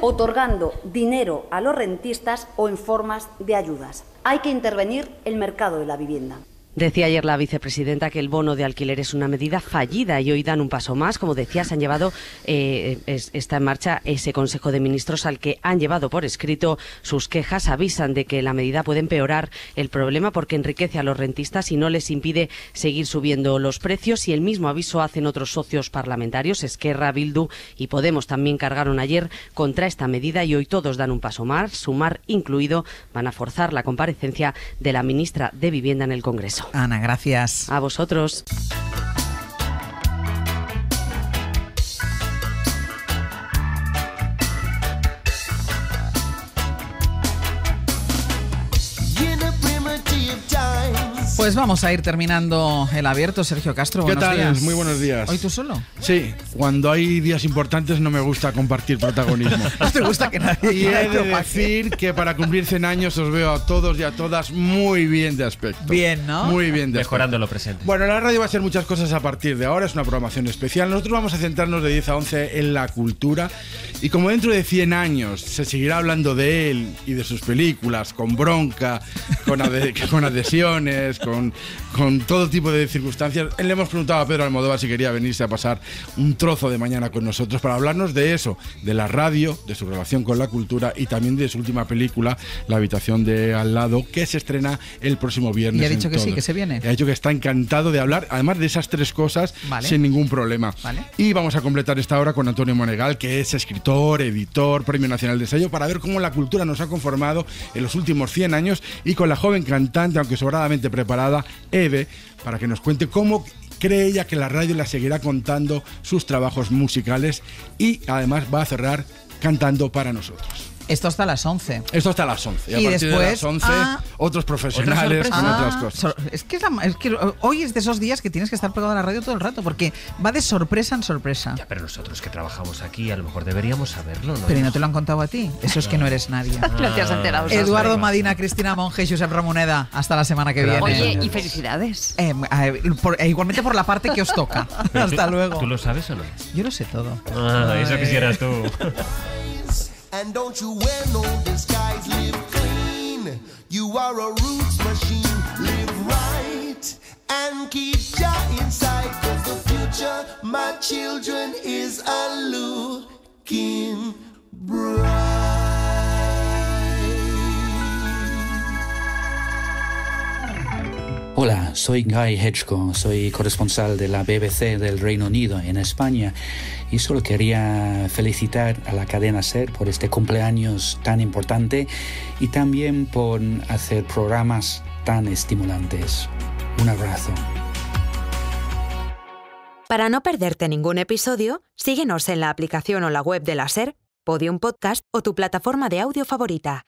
otorgando dinero a los rentistas o en formas de ayudas hay que intervenir el mercado de la vivienda. Decía ayer la vicepresidenta que el bono de alquiler es una medida fallida y hoy dan un paso más. Como decías, han llevado, eh, está en marcha ese Consejo de Ministros al que han llevado por escrito sus quejas. Avisan de que la medida puede empeorar el problema porque enriquece a los rentistas y no les impide seguir subiendo los precios. Y el mismo aviso hacen otros socios parlamentarios, Esquerra, Bildu y Podemos también cargaron ayer contra esta medida y hoy todos dan un paso más, Sumar incluido, van a forzar la comparecencia de la ministra de Vivienda en el Congreso. Ana, gracias. A vosotros. Pues vamos a ir terminando el abierto, Sergio Castro. ¿Qué tal? Muy buenos días. ¿Hoy tú solo? Sí, cuando hay días importantes no me gusta compartir protagonismo. no te gusta que nadie. Y he de decir que para cumplir 100 años os veo a todos y a todas muy bien de aspecto. Bien, ¿no? Muy bien de Mejorando lo presente. Bueno, la radio va a ser muchas cosas a partir de ahora, es una programación especial. Nosotros vamos a centrarnos de 10 a 11 en la cultura y como dentro de 100 años se seguirá hablando de él y de sus películas con bronca, con adhesiones con, con todo tipo de circunstancias. Le hemos preguntado a Pedro Almodóvar si quería venirse a pasar un trozo de mañana con nosotros para hablarnos de eso, de la radio, de su relación con la cultura y también de su última película, La habitación de al lado, que se estrena el próximo viernes. Y ha dicho que sí, que se viene. ha dicho que está encantado de hablar, además de esas tres cosas, sin ningún problema. Y vamos a completar esta hora con Antonio Monegal, que es escritor, editor, Premio Nacional de ensayo, para ver cómo la cultura nos ha conformado en los últimos 100 años y con la joven cantante, aunque sobradamente preparada, Eve para que nos cuente cómo cree ella que la radio la seguirá contando sus trabajos musicales y además va a cerrar cantando para nosotros. Esto hasta las 11. Esto hasta las 11. Y, a partir después, de las 11, ah, otros profesionales otras cosas. Ah, es que, es, que, hoy es de esos días que tienes que estar pegado a la radio todo el rato, porque va de sorpresa en sorpresa. pero nosotros que trabajamos aquí, a lo mejor deberíamos saberlo, ¿no? Pero no te lo han contado a ti. Eso es que no eres nadie. te enterado. Eduardo Madina, Cristina Monge, Josep Ramoneda. Hasta la semana que viene. Oye, y felicidades. Eh, e igualmente por la parte que os toca. hasta luego. ¿Tú lo sabes o no? Yo lo sé todo. Ah, eso quisieras tú. And don't you wear no disguise, live clean. You are a roots machine, live right. And keep ya inside, cause the future, my children, is a looking bright. Hola, soy Guy Hedgeco, soy corresponsal de la BBC del Reino Unido en España Y solo quería felicitar a la cadena SER por este cumpleaños tan importante y también por hacer programas tan estimulantes. Un abrazo. Para no perderte ningún episodio, síguenos en la aplicación o la web de la SER, Podium Podcast o tu plataforma de audio favorita.